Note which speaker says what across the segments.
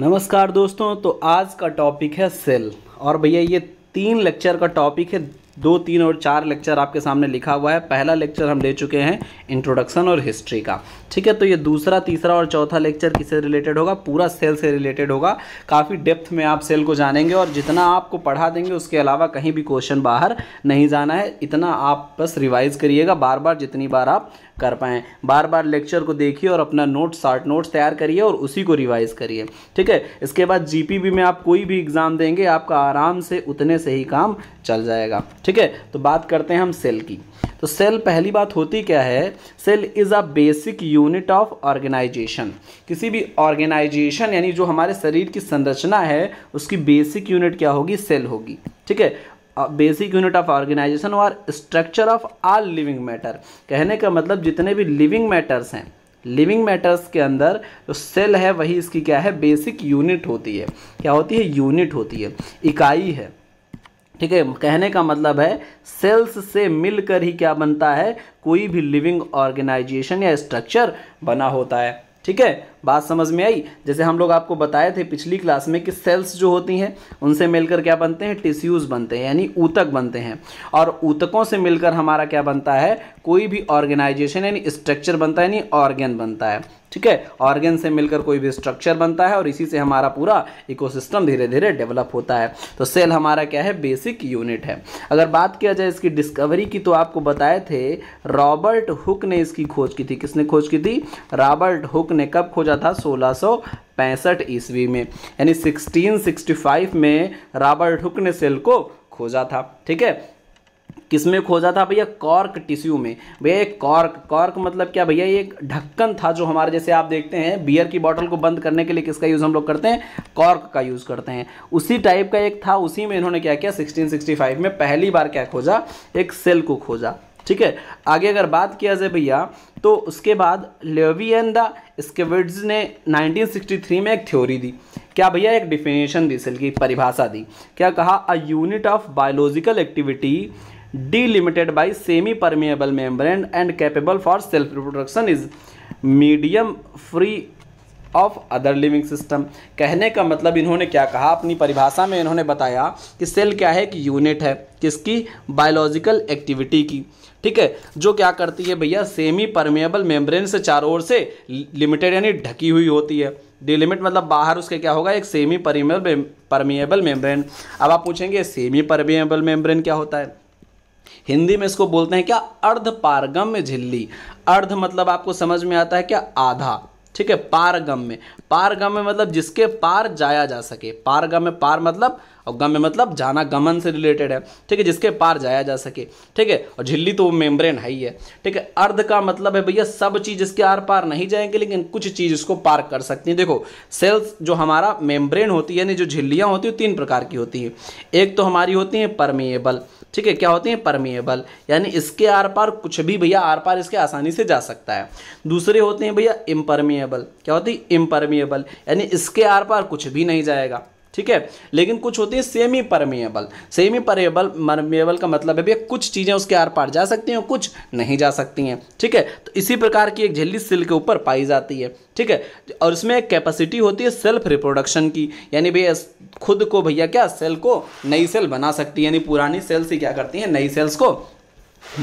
Speaker 1: नमस्कार दोस्तों तो आज का टॉपिक है सेल और भैया ये तीन लेक्चर का टॉपिक है दो तीन और चार लेक्चर आपके सामने लिखा हुआ है पहला लेक्चर हम ले चुके हैं इंट्रोडक्शन और हिस्ट्री का ठीक है तो ये दूसरा तीसरा और चौथा लेक्चर किससे रिलेटेड होगा पूरा सेल से रिलेटेड होगा काफ़ी डेप्थ में आप सेल को जानेंगे और जितना आपको पढ़ा देंगे उसके अलावा कहीं भी क्वेश्चन बाहर नहीं जाना है इतना आप बस रिवाइज़ करिएगा बार बार जितनी बार आप कर पाएँ बार बार लेक्चर को देखिए और अपना नोट शार्ट नोट्स तैयार करिए और उसी को रिवाइज करिए ठीक है इसके बाद जी में आप कोई भी एग्ज़ाम देंगे आपका आराम से उतने से ही काम चल जाएगा ठीक है तो बात करते हैं हम सेल की तो सेल पहली बात होती क्या है cell is a basic unit of organisation किसी भी ऑर्गेनाइजेशन यानी जो हमारे शरीर की संरचना है उसकी बेसिक यूनिट क्या होगी सेल होगी ठीक है बेसिक यूनिट ऑफ ऑर्गेनाइजेशन और structure of all living matter कहने का मतलब जितने भी लिविंग मैटर्स हैं लिविंग मैटर्स के अंदर जो सेल है वही इसकी क्या है बेसिक यूनिट होती है क्या होती है यूनिट होती है इकाई है ठीक है कहने का मतलब है सेल्स से मिलकर ही क्या बनता है कोई भी लिविंग ऑर्गेनाइजेशन या स्ट्रक्चर बना होता है ठीक है बात समझ में आई जैसे हम लोग आपको बताए थे पिछली क्लास में कि सेल्स जो होती हैं उनसे मिलकर क्या बनते हैं टिश्यूज़ बनते हैं यानी ऊतक बनते हैं और ऊतकों से मिलकर हमारा क्या बनता है कोई भी ऑर्गेनाइजेशन यानी स्ट्रक्चर बनता है यानी ऑर्गेन बनता है ठीक है ऑर्गेन से मिलकर कोई भी स्ट्रक्चर बनता है और इसी से हमारा पूरा इकोसिस्टम धीरे धीरे डेवलप होता है तो सेल हमारा क्या है बेसिक यूनिट है अगर बात किया जाए इसकी डिस्कवरी की तो आपको बताए थे रॉबर्ट हुक ने इसकी खोज की थी किसने खोज की थी रॉबर्ट हुक ने कब खोजा था सोलह पैंसठ ईस्वी में यानी 1665 में रॉबर्ट हुक ने सेल को खोजा था ठीक है किस में खोजा था भैया कॉर्क टिश्यू में भैया एक कॉर्क कॉर्क मतलब क्या भैया ये एक ढक्कन था जो हमारे जैसे आप देखते हैं बियर की बॉटल को बंद करने के लिए किसका यूज़ हम लोग करते हैं कॉर्क का यूज़ करते हैं उसी टाइप का एक था उसी में इन्होंने क्या किया 1665 में पहली बार क्या खोजा एक सेल को खोजा ठीक है आगे अगर बात किया जाए भैया तो उसके बाद लेवी एंड द स्केविड्स ने 1963 में एक थ्योरी दी क्या भैया एक डिफिनेशन दी सेल की परिभाषा दी क्या कहा a unit of biological activity delimited by semi permeable membrane and capable for self reproduction is medium free of other living system कहने का मतलब इन्होंने क्या कहा अपनी परिभाषा में इन्होंने बताया कि सेल क्या है कि यूनिट है किसकी बायोलॉजिकल एक्टिविटी की ठीक है जो क्या करती है भैया सेमी परमेबल मेम्ब्रेन से चारों ओर से लिमिटेड यानी ढकी हुई होती है डिलिमिट मतलब बाहर उसके क्या होगा एक सेमी परमिएबल परमिएबल मेम्ब्रेन अब आप पूछेंगे सेमी परमेबल मेम्ब्रेन क्या होता है हिंदी में इसको बोलते हैं क्या अर्ध पारगम्य झिल्ली अर्ध मतलब आपको समझ में आता है क्या आधा ठीक है पारगम्य पारगम्य मतलब जिसके पार जाया जा सके पारगम्य पार मतलब और गम्य मतलब जाना गमन से रिलेटेड है ठीक है जिसके पार जाया जा सके ठीक है और झिल्ली तो वो मेम्ब्रेन है ही है ठीक है अर्ध का मतलब है भैया सब चीज़ इसके आर पार नहीं जाएंगे लेकिन कुछ चीज़ इसको पार कर सकती है देखो सेल्स जो हमारा मेम्ब्रेन होती है यानी जो झिल्लियाँ होती है तीन प्रकार की होती हैं एक तो हमारी होती है परमिएबल ठीक है क्या होते हैं परमिएबल यानी इसके आर पार कुछ भी भैया आर पार इसके आसानी से जा सकता है दूसरे होते हैं भैया इम्परमिएबल क्या होती है इम्परमिएबल यानी इसके आर पार कुछ भी नहीं जाएगा ठीक है लेकिन कुछ होती है semi permeable semi permeable permeable का मतलब है भैया कुछ चीज़ें उसके आर पार जा सकती हैं कुछ नहीं जा सकती हैं ठीक है तो इसी प्रकार की एक झिल्ली सिल के ऊपर पाई जाती है ठीक है और इसमें एक कैपेसिटी होती है सेल्फ रिप्रोडक्शन की यानी भैया खुद को भैया क्या सेल को नई सेल बना सकती है यानी पुरानी सेल्स ही क्या करती हैं नई सेल्स को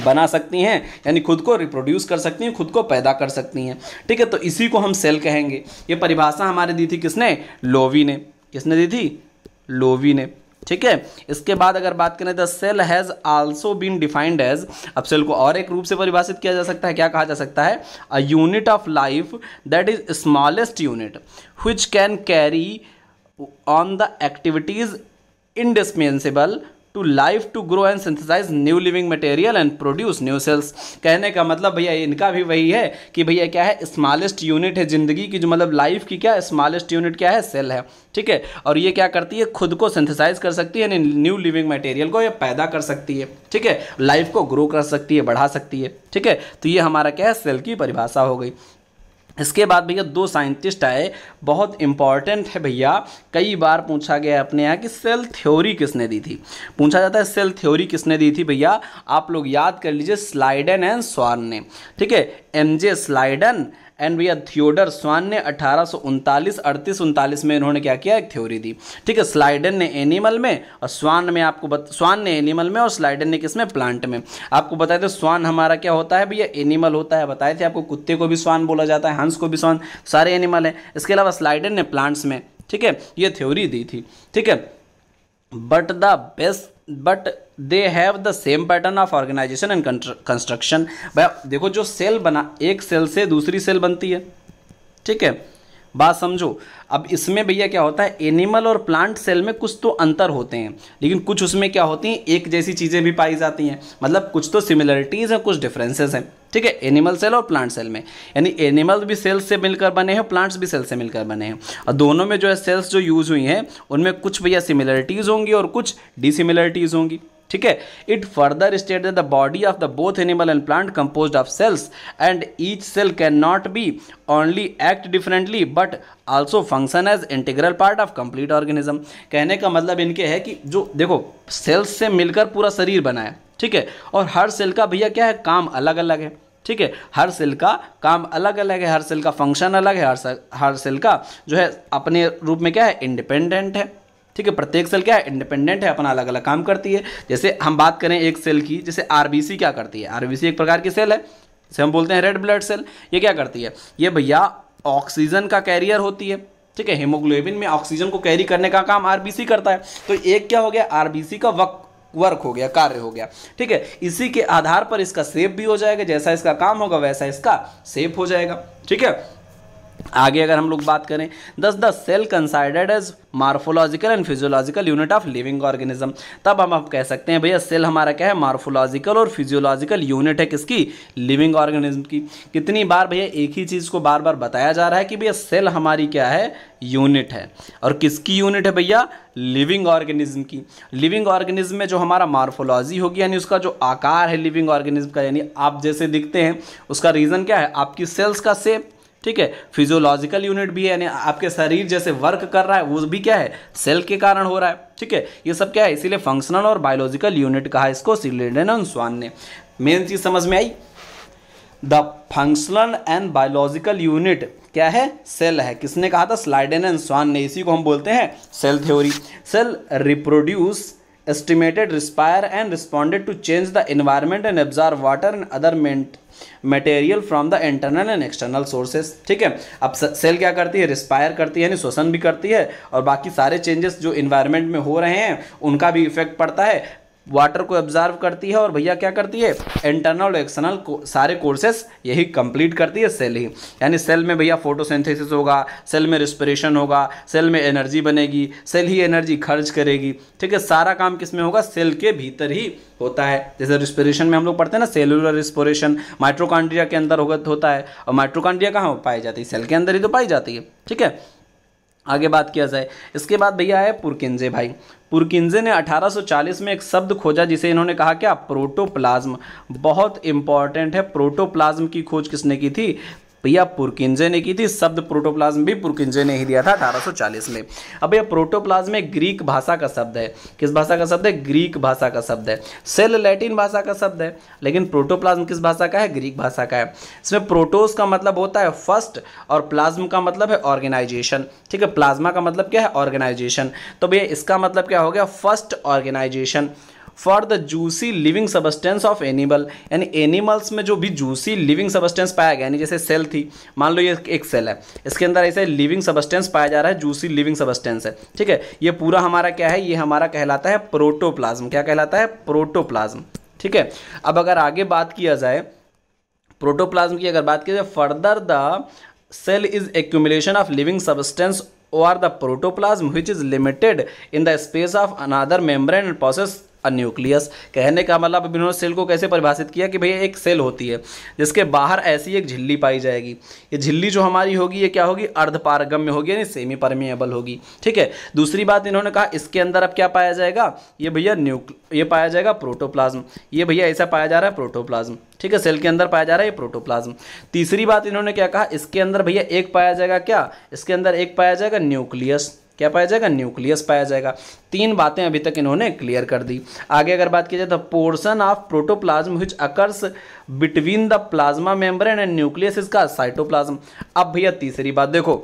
Speaker 1: बना सकती हैं यानी खुद को रिप्रोड्यूस कर सकती हैं खुद को पैदा कर सकती हैं ठीक है तो इसी को हम सेल कहेंगे ये परिभाषा हमारे दी थी किसने लोवी ने किसने दी थी लोवी ने ठीक है इसके बाद अगर बात करें the cell has also been defined as अब सेल को और एक रूप से परिभाषित किया जा सकता है क्या कहा जा सकता है a unit of life that is smallest unit which can carry on the activities indispensable to life to grow and synthesise new living material and produce new cells कहने का मतलब भैया इनका भी वही है कि भैया क्या है स्मॉलेस्ट यूनिट है ज़िंदगी की जो मतलब लाइफ की क्या स्मॉलेस्ट यूनिट क्या है सेल है ठीक है और ये क्या करती है खुद को सिंथेसाइज कर सकती है यानी न्यू लिविंग मटेरियल को ये पैदा कर सकती है ठीक है लाइफ को ग्रो कर सकती है बढ़ा सकती है ठीक है तो ये हमारा क्या है सेल की परिभाषा हो गई इसके बाद भैया दो साइंटिस्ट आए बहुत इंपॉर्टेंट है भैया कई बार पूछा गया अपने यहाँ कि सेल थ्योरी किसने दी थी पूछा जाता है सेल थ्योरी किसने दी थी भैया आप लोग याद कर लीजिए स्लाइडन एंड स्वान ने ठीक है एम जे स्लाइडन एंड भैया थियोडर स्वान ने अठारह सौ उनतालीस अड़तीस उनतालीस में इन्होंने क्या किया एक थ्योरी दी ठीक है स्लाइडन ने एनिमल में और स्वान में आपको बत, स्वान ने एनिमल में और स्लाइडन ने किस में प्लांट में आपको बताए थे स्वान हमारा क्या होता है भैया एनिमल होता है बताए थे आपको कुत्ते को भी स्वान बोला जाता है हंस को भी स्वान सारे एनिमल हैं इसके अलावा स्लाइडन ने प्लांट्स में ठीक है ये थ्योरी दी थी ठीक है but the best but they have the same pattern of organisation and construction भाई देखो जो सेल बना एक सेल से दूसरी सेल बनती है ठीक है बात समझो अब इसमें भैया क्या होता है एनिमल और प्लांट सेल में कुछ तो अंतर होते हैं लेकिन कुछ उसमें क्या होती हैं एक जैसी चीज़ें भी पाई जाती हैं मतलब कुछ तो सिमिलरिटीज़ हैं कुछ डिफरेंसेस हैं ठीक है एनिमल सेल और प्लांट सेल में यानी एनिमल भी सेल्स से मिलकर बने हैं प्लांट्स भी सेल से मिलकर बने हैं और दोनों में जो है सेल्स जो यूज़ हुई हैं उनमें कुछ भैया सिमिलरिटीज़ होंगी और कुछ डिसिमिलरिटीज़ होंगी ठीक है it further state the body of the both animal and plant compose of cells and each cell can not be only act differently but also function as integral part of complete organism कहने का मतलब इनके है कि जो देखो sales से मिलकर पूरा शरीर बनाए ठीक है और हर सेल का भैया क्या है काम अलग अलग है ठीक है हर सेल का काम अलग अलग है हर सेल का फंक्शन अलग है हर हर सेल का जो है अपने रूप में क्या है इंडिपेंडेंट है ठीक है प्रत्येक सेल क्या है इंडिपेंडेंट है अपना अलग अलग काम करती है जैसे हम बात करें एक सेल की जैसे आरबीसी क्या करती है आरबीसी एक प्रकार की सेल है जैसे हम बोलते हैं रेड ब्लड सेल ये क्या करती है ये भैया ऑक्सीजन का कैरियर होती है ठीक है हेमोग्लोबिन में ऑक्सीजन को कैरी करने का काम आरबीसी करता है तो एक क्या हो गया आरबीसी का वक्त वर्क हो गया कार्य हो गया ठीक है इसी के आधार पर इसका सेप भी हो जाएगा जैसा इसका काम होगा वैसा इसका सेप हो जाएगा ठीक है आगे अगर हम लोग बात करें thus the cell considered as morphological and physiological unit of living organism तब हम आप कह सकते हैं भैया सेल हमारा क्या है मार्फोलॉजिकल और फिजियोलॉजिकल यूनिट है किसकी लिविंग ऑर्गेनिज्म की कितनी बार भैया एक ही चीज़ को बार बार बताया जा रहा है कि भैया सेल हमारी क्या है यूनिट है और किसकी यूनिट है भैया लिविंग ऑर्गेनिज्म की लिविंग ऑर्गेनिज्म में जो हमारा मार्फोलॉजी होगी यानी उसका जो आकार है लिविंग ऑर्गेनिज्म का यानी आप जैसे दिखते हैं उसका रीज़न क्या है आपकी सेल्स का सेप ठीक है फिजियोलॉजिकल यूनिट भी है यानी आपके शरीर जैसे वर्क कर रहा है वो भी क्या है सेल के कारण हो रहा है ठीक है ये सब क्या है इसीलिए फंक्शनल और बायोलॉजिकल यूनिट कहा इसको सिलेडन स्वान ने मेन चीज़ समझ में आई the functional and biological unit क्या है सेल है किसने कहा था स्लाइडेन एंड स्वान ने इसी को हम बोलते हैं cell theory cell reproduce estimated respire and responded to change the environment and absorb water and other material from the internal and external sources ठीक है अब सेल क्या करती है रिस्पायर करती है यानी श्वसन भी करती है और बाकी सारे चेंजेस जो इन्वायरमेंट में हो रहे हैं उनका भी इफेक्ट पड़ता है वाटर को ऑब्जर्व करती है और भैया क्या करती है इंटरनल एक्सटर्नल को, सारे कोर्सेस यही कंप्लीट करती है सेल ही यानी सेल में भैया फोटोसिंथेसिस होगा सेल में रिस्पिरेशन होगा सेल में एनर्जी बनेगी सेल ही एनर्जी खर्च करेगी ठीक है सारा काम किस में होगा सेल के भीतर ही होता है जैसे रिस्पिरेशन में हम लोग पढ़ते हैं ना सेलुलर रिस्पिरेशन माइट्रोकॉन्ड्रिया के अंदर होता है और माइट्रोकॉन्ड्रिया कहाँ पाई जाती है सेल के अंदर ही तो पाई जाती है ठीक है आगे बात किया जाए इसके बाद भैया है पुरकिंजे भाई पुरकिंजे ने 1840 में एक शब्द खोजा जिसे इन्होंने कहा क्या प्रोटोप्लाज्म बहुत इंपॉर्टेंट है प्रोटोप्लाज्म की खोज किसने की थी भैया पुरकिंजे ने की थी शब्द प्रोटोप्लाज्म भी पुरकिंजे ने ही दिया था 1840 में अब भैया प्रोटोप्लाज्म एक ग्रीक भाषा का शब्द है किस भाषा का शब्द है ग्रीक भाषा का शब्द है सेल लैटिन भाषा का शब्द है लेकिन प्रोटोप्लाज्म किस भाषा का है ग्रीक भाषा का है इसमें प्रोटोस का मतलब होता है फर्स्ट और प्लाज्म का मतलब है ऑर्गेनाइजेशन ठीक है प्लाज्मा का मतलब क्या है ऑर्गेनाइजेशन तो भैया इसका मतलब क्या हो गया first organisation for the juicy living substance of animal यानी एनिमल्स में जो भी जूसी लिविंग सबस्टेंस पाया गया यानी जैसे सेल थी मान लो ये एक सेल है इसके अंदर ऐसे लिविंग सबस्टेंस पाया जा रहा है जूसी लिविंग सबस्टेंस है ठीक है ये पूरा हमारा क्या है ये हमारा कहलाता है प्रोटोप्लाज्म क्या कहलाता है प्रोटोप्लाज्म ठीक है अब अगर आगे बात किया जाए प्रोटोप्लाज्म की अगर बात की जाए further the cell is accumulation of living substance और the protoplasm which is limited in the space of another membrane and process a nucleus कहने का मतलब अब इन्होंने सेल को कैसे परिभाषित किया कि भैया एक सेल होती है जिसके बाहर ऐसी एक झिल्ली पाई जाएगी ये झिल्ली जो हमारी होगी ये क्या होगी अर्धपारगम्य होगी यानी सेमी परमिएबल होगी ठीक है दूसरी बात इन्होंने कहा इसके अंदर अब क्या पाया जाएगा ये भैया न्यूक् ये पाया जाएगा प्रोटोप्लाज्म ये भैया ऐसा पाया जा रहा है प्रोटोप्लाज्म ठीक है सेल के अंदर पाया जा रहा है ये प्रोटोप्लाज्म तीसरी बात इन्होंने क्या कहा इसके अंदर भैया एक पाया जाएगा क्या इसके अंदर एक पाया जाएगा न्यूक्लियस क्या पाया जाएगा न्यूक्लियस पाया जाएगा तीन बातें अभी तक इन्होंने क्लियर कर दी आगे अगर बात की जाए तो portion of protoplasm which occurs between the plasma membrane and nucleus इसका साइटोप्लाज्म अब भैया तीसरी बात देखो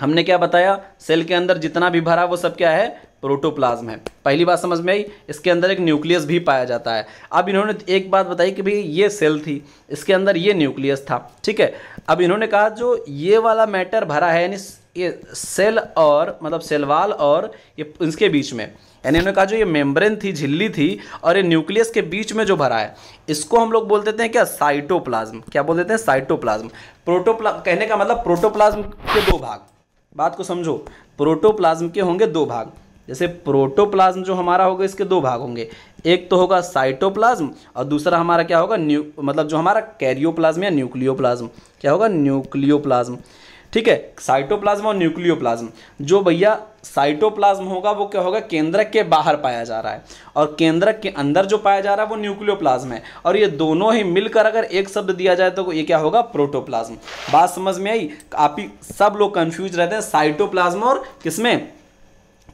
Speaker 1: हमने क्या बताया सेल के अंदर जितना भी भरा वो सब क्या है प्रोटोप्लाज्म है पहली बात समझ में आई इसके अंदर एक न्यूक्लियस भी पाया जाता है अब इन्होंने एक बात बताई कि भाई ये सेल थी इसके अंदर ये न्यूक्लियस था ठीक है अब इन्होंने कहा जो ये वाला मैटर भरा है यानी ये सेल और मतलब सेलवाल और ये इसके बीच में यानी उन्होंने कहा जो ये मेम्ब्रेन थी झिल्ली थी और ये न्यूक्लियस के बीच में जो भरा है इसको हम लोग बोल देते हैं क्या साइटोप्लाज्म क्या बोल देते हैं साइटोप्लाज्म प्रोटोप्ला कहने का मतलब प्रोटोप्लाज्म के दो भाग बात को समझो प्रोटोप्लाज्म के होंगे दो भाग जैसे प्रोटोप्लाज्म जो हमारा होगा इसके दो भाग होंगे एक तो होगा साइटोप्लाज्म और दूसरा हमारा क्या होगा न्यू मतलब जो हमारा कैरियोप्लाज्म या न्यूक्लियोप्लाज्म क्या होगा न्यूक्लियोप्लाज्म ठीक है साइटोप्लाज्म और न्यूक्लियोप्लाज्म जो भैया साइटोप्लाज्म होगा वो क्या होगा केंद्रक के बाहर पाया जा रहा है और केंद्रक के अंदर जो पाया जा रहा है वो न्यूक्लियोप्लाज्म है और ये दोनों ही मिलकर अगर एक शब्द दिया जाए तो ये क्या होगा प्रोटोप्लाज्म बात समझ में आई आप ही सब लोग कंफ्यूज रहते हैं साइटोप्लाज्म और किसमें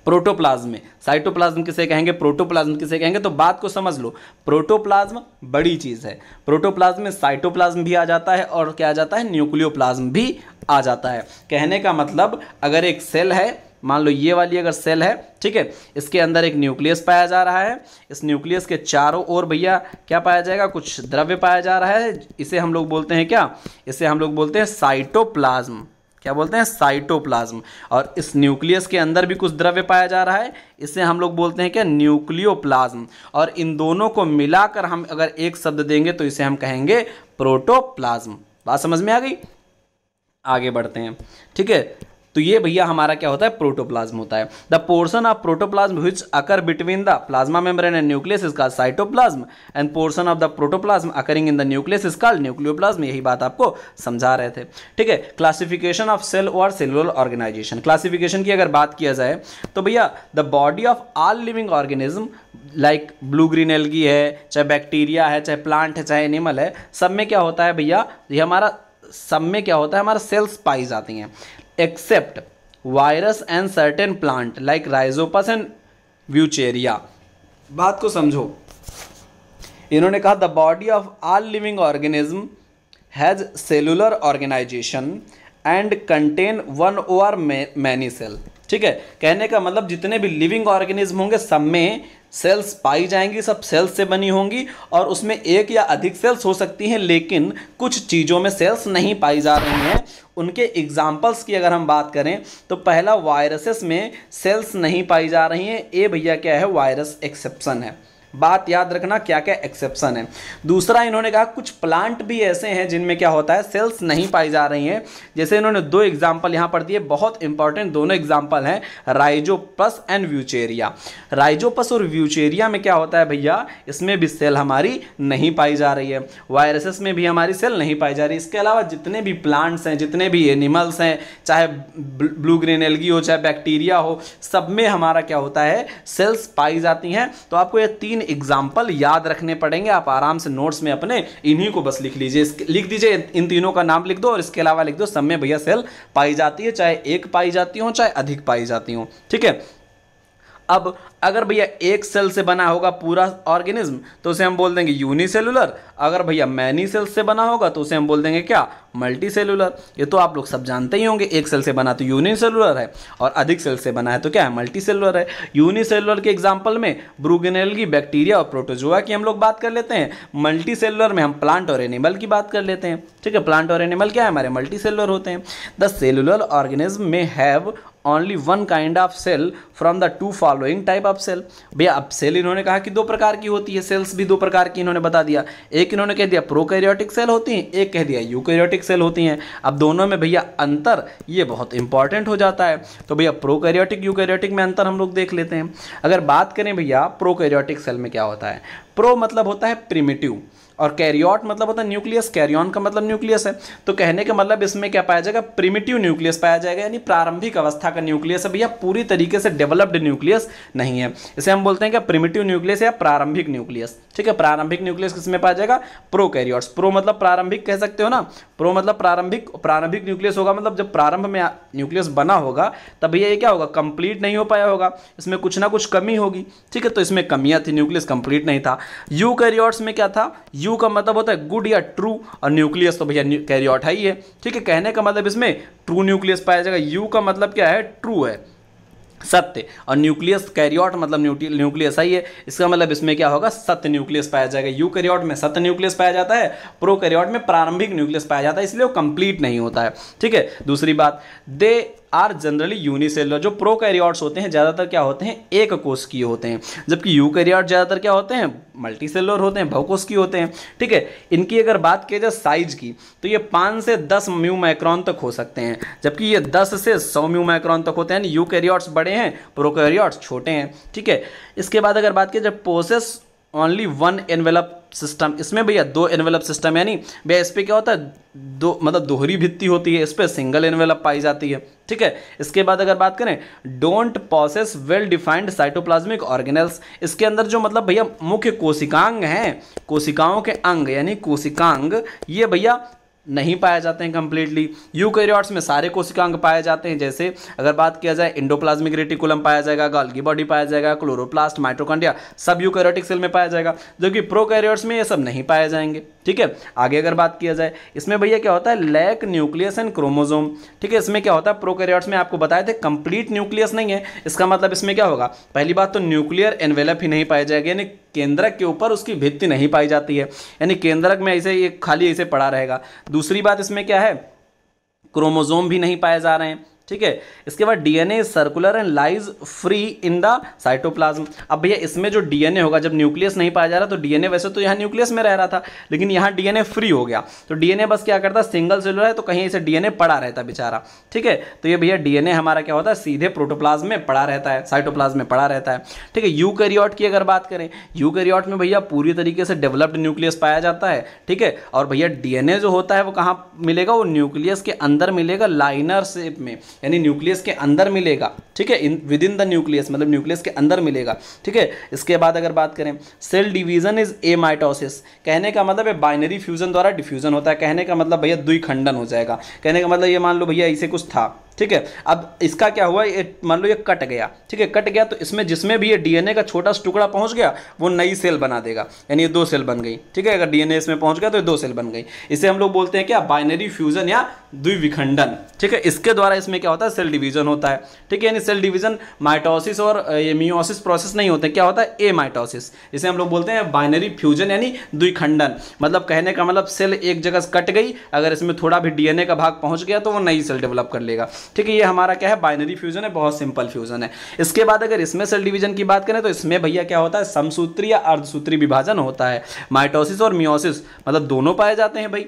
Speaker 1: प्रोटोप्लाज्म में साइटोप्लाज्म किसे कहेंगे प्रोटोप्लाज्म किसे कहेंगे तो बात को समझ लो प्रोटोप्लाज्म बड़ी चीज़ है प्रोटोप्लाज्म में साइटोप्लाज्म भी आ जाता है और क्या आ जाता है न्यूक्लियोप्लाज्म भी आ जाता है कहने का मतलब अगर एक सेल है मान लो ये वाली अगर सेल है ठीक है इसके अंदर एक न्यूक्लियस पाया जा रहा है इस न्यूक्लियस के चारों ओर भैया क्या पाया जाएगा कुछ द्रव्य पाया जा रहा है इसे हम लोग बोलते हैं क्या इसे हम लोग बोलते हैं साइटोप्लाज्म क्या बोलते हैं साइटोप्लाज्म और इस न्यूक्लियस के अंदर भी कुछ द्रव्य पाया जा रहा है इसे हम लोग बोलते हैं क्या न्यूक्लियोप्लाज्म और इन दोनों को मिलाकर हम अगर एक शब्द देंगे तो इसे हम कहेंगे प्रोटोप्लाज्म बात समझ में आ गई आगे बढ़ते हैं ठीक है तो ये भैया हमारा क्या होता है प्रोटोप्लाज्म होता है the portion of protoplasm which occur between the plasma membrane and nucleus is called cytoplasm and portion of the protoplasm occurring in the nucleus is called nucleoplasm यही बात आपको समझा रहे थे ठीक है क्लासिफिकेशन ऑफ सेल और सेलुलर ऑर्गेनाइजेशन क्लासिफिकेशन की अगर बात किया जाए तो भैया the body of all living organism like blue green algae है चाहे बैक्टीरिया है चाहे प्लांट है चाहे एनिमल है सब में क्या होता है भैया ये हमारा सब में क्या होता है हमारा सेल्स पाई जाती हैं except virus and certain plant like rhizopus and vaucheria बात को समझो इन्होंने कहा the body of all living organism has cellular organisation and contain one over many cell ठीक है कहने का मतलब जितने भी लिविंग ऑर्गेनिज्म होंगे सब में सेल्स पाई जाएंगी सब सेल्स से बनी होंगी और उसमें एक या अधिक सेल्स हो सकती हैं लेकिन कुछ चीज़ों में सेल्स नहीं पाई जा रही हैं उनके एग्जाम्पल्स की अगर हम बात करें तो पहला वायरसेस में सेल्स नहीं पाई जा रही हैं ए भैया क्या है वायरस एक्सेप्शन है बात याद रखना क्या क्या एक्सेप्शन है दूसरा इन्होंने कहा कुछ प्लांट भी ऐसे हैं जिनमें क्या होता है सेल्स नहीं पाई जा रही हैं जैसे इन्होंने दो एग्जाम्पल यहाँ पर दिए बहुत इंपॉर्टेंट दोनों एग्जाम्पल हैं राइजोपस एंड व्यूचेरिया राइजोपस और व्यूचेरिया में क्या होता है भैया इसमें भी सेल हमारी नहीं पाई जा रही है वायरसेस में भी हमारी सेल नहीं पाई जा रही इसके अलावा जितने भी प्लांट्स हैं जितने भी एनिमल्स हैं चाहे ब्लू ग्रीन एलगी हो चाहे बैक्टीरिया हो सब में हमारा क्या होता है सेल्स पाई जाती हैं तो आपको ये तीन तीन एग्जाम्पल याद रखने पड़ेंगे आप आराम से नोट्स में अपने इन्हीं को बस लिख लीजिए लिख दीजिए इन तीनों का नाम लिख दो और इसके अलावा लिख दो सब में भैया सेल पाई जाती है चाहे एक पाई जाती हो चाहे अधिक पाई जाती हो ठीक है अब अगर भैया एक सेल से बना होगा पूरा ऑर्गेनिज्म तो उसे हम बोल देंगे यूनिसेलुलर अगर भैया मैनी सेल से बना होगा तो उसे हम बोल देंगे क्या मल्टी सेलुलर ये तो आप लोग सब जानते ही होंगे एक सेल से बना तो यूनिसेलुलर है और अधिक सेल से बना है तो क्या है मल्टी सेलुलर है यूनिसेलुलर के एग्जाम्पल में ब्रूगनेलगी बैक्टीरिया और प्रोटोजोआ की हम लोग बात कर लेते हैं मल्टी सेलुलर में हम प्लांट और एनिमल की बात कर लेते हैं ठीक है प्लांट और एनिमल क्या है हमारे मल्टी सेलुलर होते हैं द सेलुलर ऑर्गेनिज्म में have only one kind of cell from the two following type of cell भैया अब सेल इन्होंने कहा कि दो प्रकार की होती है सेल्स भी दो प्रकार की इन्होंने बता दिया एक इन्होंने कह दिया प्रोकैरियोटिक सेल होती हैं एक कह दिया यूकैरियोटिक सेल होती हैं अब दोनों में भैया अंतर ये बहुत इंपॉर्टेंट हो जाता है तो भैया प्रोकैरियोटिक यूकैरियोटिक में अंतर हम लोग देख लेते हैं अगर बात करें भैया प्रोकैरियोटिक सेल में क्या होता है प्रो मतलब होता है प्रिमिटिव और कैरियोट मतलब होता है न्यूक्लियस कैरियन का मतलब न्यूक्लियस है तो कहने का मतलब इसमें क्या पाया जाएगा प्रिमिटिव न्यूक्लियस पाया जाएगा यानी प्रारंभिक अवस्था का न्यूक्लियस है भैया पूरी तरीके से डेवलप्ड न्यूक्लियस नहीं है इसे हम बोलते हैं कि प्रिमिटिव न्यूक्लियस या प्रारंभिक न्यूक्लियस ठीक है प्रारंभिक न्यूक्लियस किसमें पाया जाएगा प्रो कैरियोट्स प्रो मतलब प्रारंभिक कह सकते हो ना प्रो मतलब प्रारंभिक प्रारंभिक न्यूक्लियस होगा मतलब जब प्रारंभ में न्यूक्लियस बना होगा तब भैया ये क्या होगा कंप्लीट नहीं हो पाया होगा इसमें कुछ ना कुछ कमी होगी ठीक है तो इसमें कमियां थी न्यूक्लियस कंप्लीट नहीं था यू में क्या था यू जू का मतलब होता है गुड या ट्रू और न्यूक्लियस तो भैया कैरियोट है ही है ठीक है कहने का मतलब इसमें ट्रू न्यूक्लियस पाया जाएगा यू का मतलब क्या है ट्रू है सत्य और न्यूक्लियस कैरियोट मतलब न्यूक्लियस आई है इसका मतलब इसमें क्या होगा सत्य न्यूक्लियस पाया जाएगा यू कैरियोट में सत्य न्यूक्लियस पाया जाता है प्रो कैरियोट में प्रारंभिक न्यूक्लियस पाया जाता है इसलिए वो कंप्लीट नहीं होता है ठीक है दूसरी बात दे आर जनरली यूनिसेलर जो प्रोकैरियोट्स होते हैं ज़्यादातर क्या होते हैं एक की होते हैं जबकि यू ज़्यादातर क्या होते हैं मल्टीसेलर होते हैं की होते हैं ठीक है इनकी अगर बात की जाए साइज की तो ये पाँच से दस म्यू माइक्रॉन तक हो सकते हैं जबकि ये दस से सौ म्यू माइक्रॉन तक होते हैं यू बड़े हैं प्रोकैरियोट्स छोटे हैं ठीक है इसके बाद अगर बात की जाए possess only one envelope system इसमें भैया दो एनवेलप सिस्टम यानी भैया इस पर क्या होता है दो मतलब दोहरी भित्ति होती है इस पर सिंगल एनवेलप पाई जाती है ठीक है इसके बाद अगर बात करें don't process well defined cytoplasmic organelles इसके अंदर जो मतलब भैया मुख्य कोशिकांग हैं कोशिकाओं के अंग यानी कोशिकांग ये भैया नहीं पाए जाते हैं कंप्लीटली यूकैरियोट्स में सारे कोशिकांग पाए जाते हैं जैसे अगर बात किया जाए इंडोप्लाज्मिक रेटिकुलम पाया जाएगा गल्गी बॉडी पाया जाएगा क्लोरोप्लास्ट माइट्रोकॉन्डिया सब यूकैरियोटिक सेल में पाया जाएगा जबकि प्रोकैरियोट्स में ये सब नहीं पाए जाएंगे ठीक है आगे अगर बात किया जाए इसमें भैया क्या होता है लैक न्यूक्लियस एंड क्रोमोजोम ठीक है इसमें क्या होता है प्रोकैरियोट्स में आपको बताए थे कंप्लीट न्यूक्लियस नहीं है इसका मतलब इसमें क्या होगा पहली बात तो न्यूक्लियर एनवेलप ही नहीं पाया जाएगा यानी केंद्रक के ऊपर उसकी भित्ति नहीं पाई जाती है यानी केंद्रक में ऐसे ये खाली ऐसे पड़ा रहेगा दूसरी बात इसमें क्या है क्रोमोजोम भी नहीं पाए जा रहे हैं ठीक है इसके बाद DNA is circular and lies free in the cytoplasm अब भैया इसमें जो डीएनए होगा जब न्यूक्लियस नहीं पाया जा रहा तो डीएनए वैसे तो यहाँ न्यूक्लियस में रह रहा था लेकिन यहाँ डीएनए फ्री हो गया तो डीएनए बस क्या करता सिंगल सेलुलर है तो कहीं इसे डीएनए पड़ा रहता बेचारा ठीक है तो ये भैया डीएनए हमारा क्या होता है सीधे प्रोटोप्लाज्म में पड़ा रहता है साइटोप्लाज्म में पड़ा रहता है ठीक है यू की अगर बात करें यू में भैया पूरी तरीके से डेवलप्ड न्यूक्लियस पाया जाता है ठीक है और भैया डीएनए जो होता है वो कहाँ मिलेगा वो न्यूक्लियस के अंदर मिलेगा लाइनर शेप में यानी न्यूक्लियस के अंदर मिलेगा ठीक है in within the nucleus मतलब न्यूक्लियस के अंदर मिलेगा ठीक है इसके बाद अगर बात करें cell division is a mitosis कहने का मतलब है बाइनरी फ्यूजन द्वारा डिफ्यूजन होता है कहने का मतलब भैया द्विखंडन हो जाएगा कहने का मतलब ये मान लो भैया इसे कुछ था ठीक है अब इसका क्या हुआ ये मान लो ये कट गया ठीक है कट गया तो इसमें जिसमें भी ये डीएनए का छोटा सा टुकड़ा पहुंच गया वो नई सेल बना देगा यानी ये दो सेल बन गई ठीक है अगर डीएनए इसमें पहुंच गया तो ये दो सेल बन गई इसे हम लोग बोलते हैं क्या बाइनरी फ्यूजन या द्विविखंडन ठीक है इसके द्वारा इसमें क्या होता है सेल डिवीजन होता है ठीक है यानी सेल डिवीजन माइटोसिस और मियोसिस प्रोसेस नहीं होते क्या होता है ए माइटोसिस इसे हम लोग बोलते हैं बाइनरी फ्यूजन यानी द्विखंडन मतलब कहने का मतलब सेल एक जगह कट गई अगर इसमें थोड़ा भी डीएनए का भाग पहुंच गया तो वो नई सेल डेवलप कर लेगा ठीक है ये हमारा क्या है बाइनरी फ्यूजन है बहुत सिंपल फ्यूजन है इसके बाद अगर इसमें सेल डिवीजन की बात करें तो इसमें भैया क्या होता है समसूत्री या अर्धसूत्री विभाजन होता है माइटोसिस और मियोसिस मतलब दोनों पाए जाते हैं भाई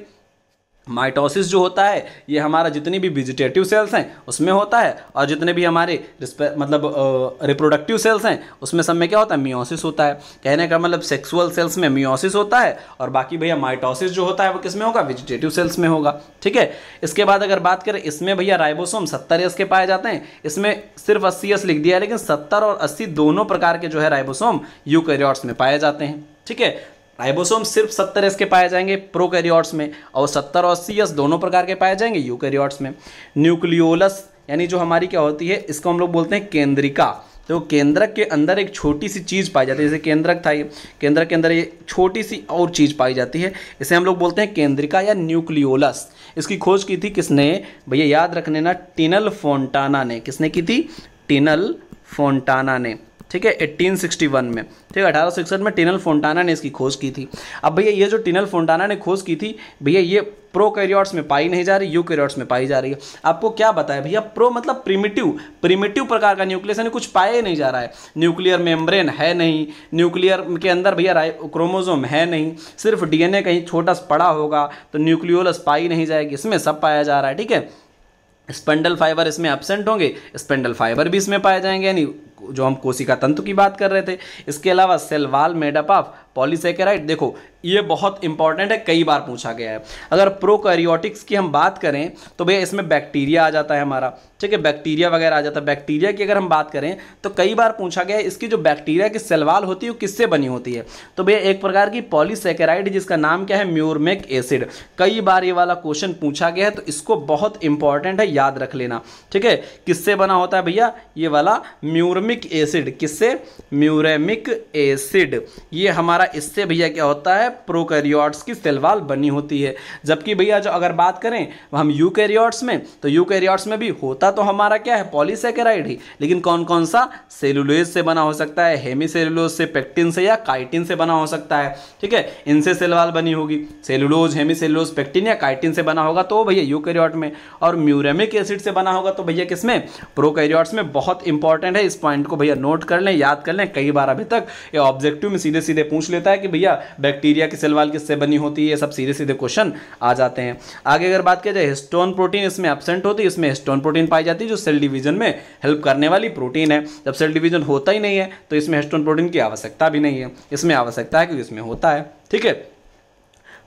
Speaker 1: माइटोसिस जो होता है ये हमारा जितनी भी विजिटेटिव सेल्स हैं उसमें होता है और जितने भी हमारे मतलब रिप्रोडक्टिव सेल्स हैं उसमें सब में क्या होता है मियोसिस होता है कहने का मतलब सेक्सुअल सेल्स में मियोसिस होता है और बाकी भैया माइटोसिस जो होता है वो किस में होगा विजिटेटिव सेल्स में होगा ठीक है इसके बाद अगर बात करें इसमें भैया राइबोसोम सत्तर एस के पाए जाते हैं इसमें सिर्फ अस्सी एस लिख दिया है लेकिन सत्तर और अस्सी दोनों प्रकार के जो है राइबोसोम यूकैरियोट्स में पाए जाते हैं ठीक है राइबोसोम सिर्फ सत्तर एस के पाए जाएंगे प्रोकैरियोट्स में और सत्तर और सी एस दोनों प्रकार के पाए जाएंगे यूकैरियोट्स में न्यूक्लियोलस यानी जो हमारी क्या होती है इसको हम लोग बोलते हैं केंद्रिका तो केंद्रक के अंदर एक छोटी सी चीज़ पाई जाती है जैसे केंद्रक था ये केंद्रक के अंदर ये छोटी सी और चीज़ पाई जाती है इसे हम लोग बोलते हैं केंद्रिका या न्यूक्लियोलस इसकी खोज की थी किसने भैया याद रखने ना टिनल फोन्टाना ने किसने की थी टिनल फोंटाना ने ठीक है 1861 में ठीक है अठारह में टिनल फोंटाना ने इसकी खोज की थी अब भैया ये जो टिनल फोन्टाना ने खोज की थी भैया ये प्रो कैरियॉर्ट्स में पाई नहीं जा रही यू कैरियॉर्ट्स में पाई जा रही है आपको क्या बताया भैया प्रो मतलब प्रिमिटिव प्रिमिटिव प्रकार का न्यूक्लियस यानी कुछ पाया ही नहीं जा रहा है न्यूक्लियर मेम्ब्रेन है नहीं न्यूक्लियर के अंदर भैया क्रोमोजोम है नहीं सिर्फ डीएनए कहीं छोटा पड़ा होगा तो न्यूक्लियोलस पाई नहीं जाएगी इसमें सब पाया जा रहा है ठीक है स्पेंडल फाइबर इसमें एबसेंट होंगे स्पेंडल फाइबर भी इसमें पाए जाएंगे यानी जो हम कोशिका तंतु की बात कर रहे थे इसके अलावा cell wall made up of polysaccharide देखो ये बहुत इंपॉर्टेंट है कई बार पूछा गया है अगर प्रोकैरियोटिक्स की हम बात करें तो भैया इसमें बैक्टीरिया आ जाता है हमारा ठीक है बैक्टीरिया वगैरह आ जाता है बैक्टीरिया की अगर हम बात करें तो कई बार पूछा गया है इसकी जो बैक्टीरिया की सेलवाल होती है वो किससे बनी होती है तो भैया एक प्रकार की पॉलीसेकेराइड जिसका नाम क्या है म्यूरमेक एसिड कई बार ये वाला क्वेश्चन पूछा गया है तो इसको बहुत इंपॉर्टेंट है याद रख लेना ठीक है किससे बना होता है भैया ये वाला म्यूरमिक म्यूरेमिक एसिड किससे म्यूरेमिक एसिड ये हमारा इससे भैया क्या होता है प्रोकैरियोट्स की सेलवाल बनी होती है जबकि भैया जो अगर बात करें हम यूकैरियोट्स में तो यूकैरियोट्स में भी होता तो हमारा क्या है पॉलीसेकेराइड ही लेकिन कौन कौन सा सेलुलोज से बना हो सकता है हेमीसेलुलोज से पेक्टिन से या काइटिन से बना हो सकता है ठीक है इनसे सेलवाल बनी होगी सेलुलोज हेमीसेलुलोज पेक्टिन या काइटिन से बना होगा तो भैया यूकैरियोट में और म्यूरेमिक एसिड से बना होगा तो भैया किसमें प्रोकैरियोट्स में बहुत इंपॉर्टेंट है इस पॉइंट पॉइंट को भैया नोट कर लें याद कर लें कई बार अभी तक ये ऑब्जेक्टिव में सीधे सीधे पूछ लेता है कि भैया बैक्टीरिया की सेल किससे बनी होती है ये सब सीधे सीधे क्वेश्चन आ जाते हैं आगे अगर बात किया जाए हिस्टोन प्रोटीन इसमें एबसेंट होती है इसमें हिस्टोन प्रोटीन पाई जाती है जो सेल डिवीजन में हेल्प करने वाली प्रोटीन है जब सेल डिवीजन होता ही नहीं है तो इसमें हिस्टोन प्रोटीन की आवश्यकता भी नहीं है इसमें आवश्यकता है क्योंकि इसमें होता है ठीक है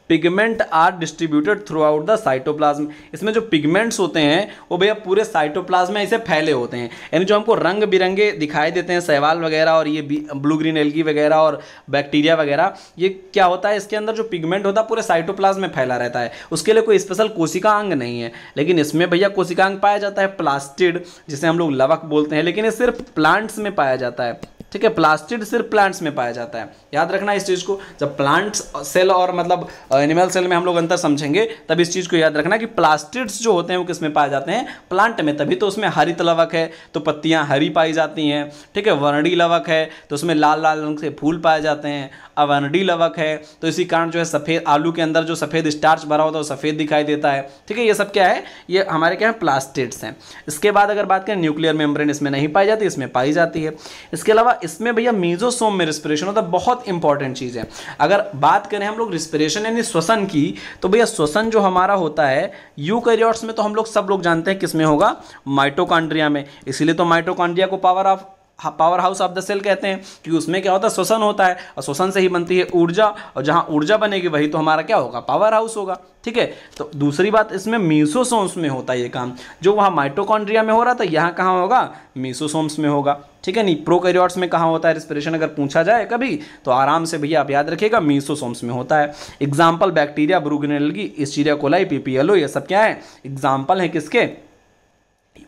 Speaker 1: pigment are distributed throughout the cytoplasm इसमें जो पिगमेंट्स होते हैं वो भैया पूरे साइटोप्लाज्म में ऐसे फैले होते हैं यानी जो हमको रंग बिरंगे दिखाई देते हैं सहवाल वगैरह और ये ब्लू ग्रीन एल्गी वगैरह और बैक्टीरिया वगैरह ये क्या होता है इसके अंदर जो पिगमेंट होता है पूरे साइटोप्लाज्म में फैला रहता है उसके लिए कोई स्पेशल कोशिकांग नहीं है लेकिन इसमें भैया कोशिकांग पाया जाता है प्लास्टिड जिसे हम लोग लवक बोलते हैं लेकिन ये सिर्फ प्लांट्स में पाया जाता है ठीक है प्लास्टिड सिर्फ प्लांट्स में पाया जाता है याद रखना इस चीज़ को जब प्लांट्स सेल और मतलब एनिमल सेल में हम लोग अंतर समझेंगे तब इस चीज़ को याद रखना कि प्लास्टिड्स जो होते हैं वो किस में पाए जाते हैं प्लांट में तभी तो उसमें हरित लवक है तो पत्तियाँ हरी पाई जाती हैं ठीक है वर्णी लवक है तो उसमें लाल लाल रंग से फूल पाए जाते हैं अवनडी लवक है तो इसी कारण जो है सफ़ेद आलू के अंदर जो सफ़ेद स्टार्च भरा होता है वो सफ़ेद दिखाई देता है ठीक है ये सब क्या है ये हमारे क्या है प्लास्टिड्स हैं इसके बाद अगर बात करें न्यूक्लियर मेम्ब्रेन इसमें नहीं पाई जाती इसमें पाई जाती है इसके अलावा इसमें भैया मीजोसोम में रिस्परेशन होता है बहुत इंपॉर्टेंट चीज़ है अगर बात करें हम लोग रिस्परेशन यानी श्वसन की तो भैया श्वसन जो हमारा होता है यू में तो हम लोग सब लोग जानते हैं किसमें होगा माइटोकांड्रिया में इसीलिए तो माइटोकॉन्ड्रिया को power of power house of the cell कहते हैं क्योंकि उसमें क्या होता है श्वसन होता है और श्वसन से ही बनती है ऊर्जा और जहाँ ऊर्जा बनेगी वही तो हमारा क्या होगा पावर हाउस होगा ठीक है तो दूसरी बात इसमें मीसोसोम्स में होता है ये काम जो वहाँ माइटोकॉन्ड्रिया में हो रहा था यहाँ कहाँ होगा मीसोसोम्स में होगा ठीक है नहीं प्रोकैरियोट्स में कहाँ होता है रेस्पिरेशन अगर पूछा जाए कभी तो आराम से भैया आप याद रखिएगा मीसोसोम्स में होता है example bacteria blue green algae Escherichia coli PPLO ये सब क्या है एग्जाम्पल है किसके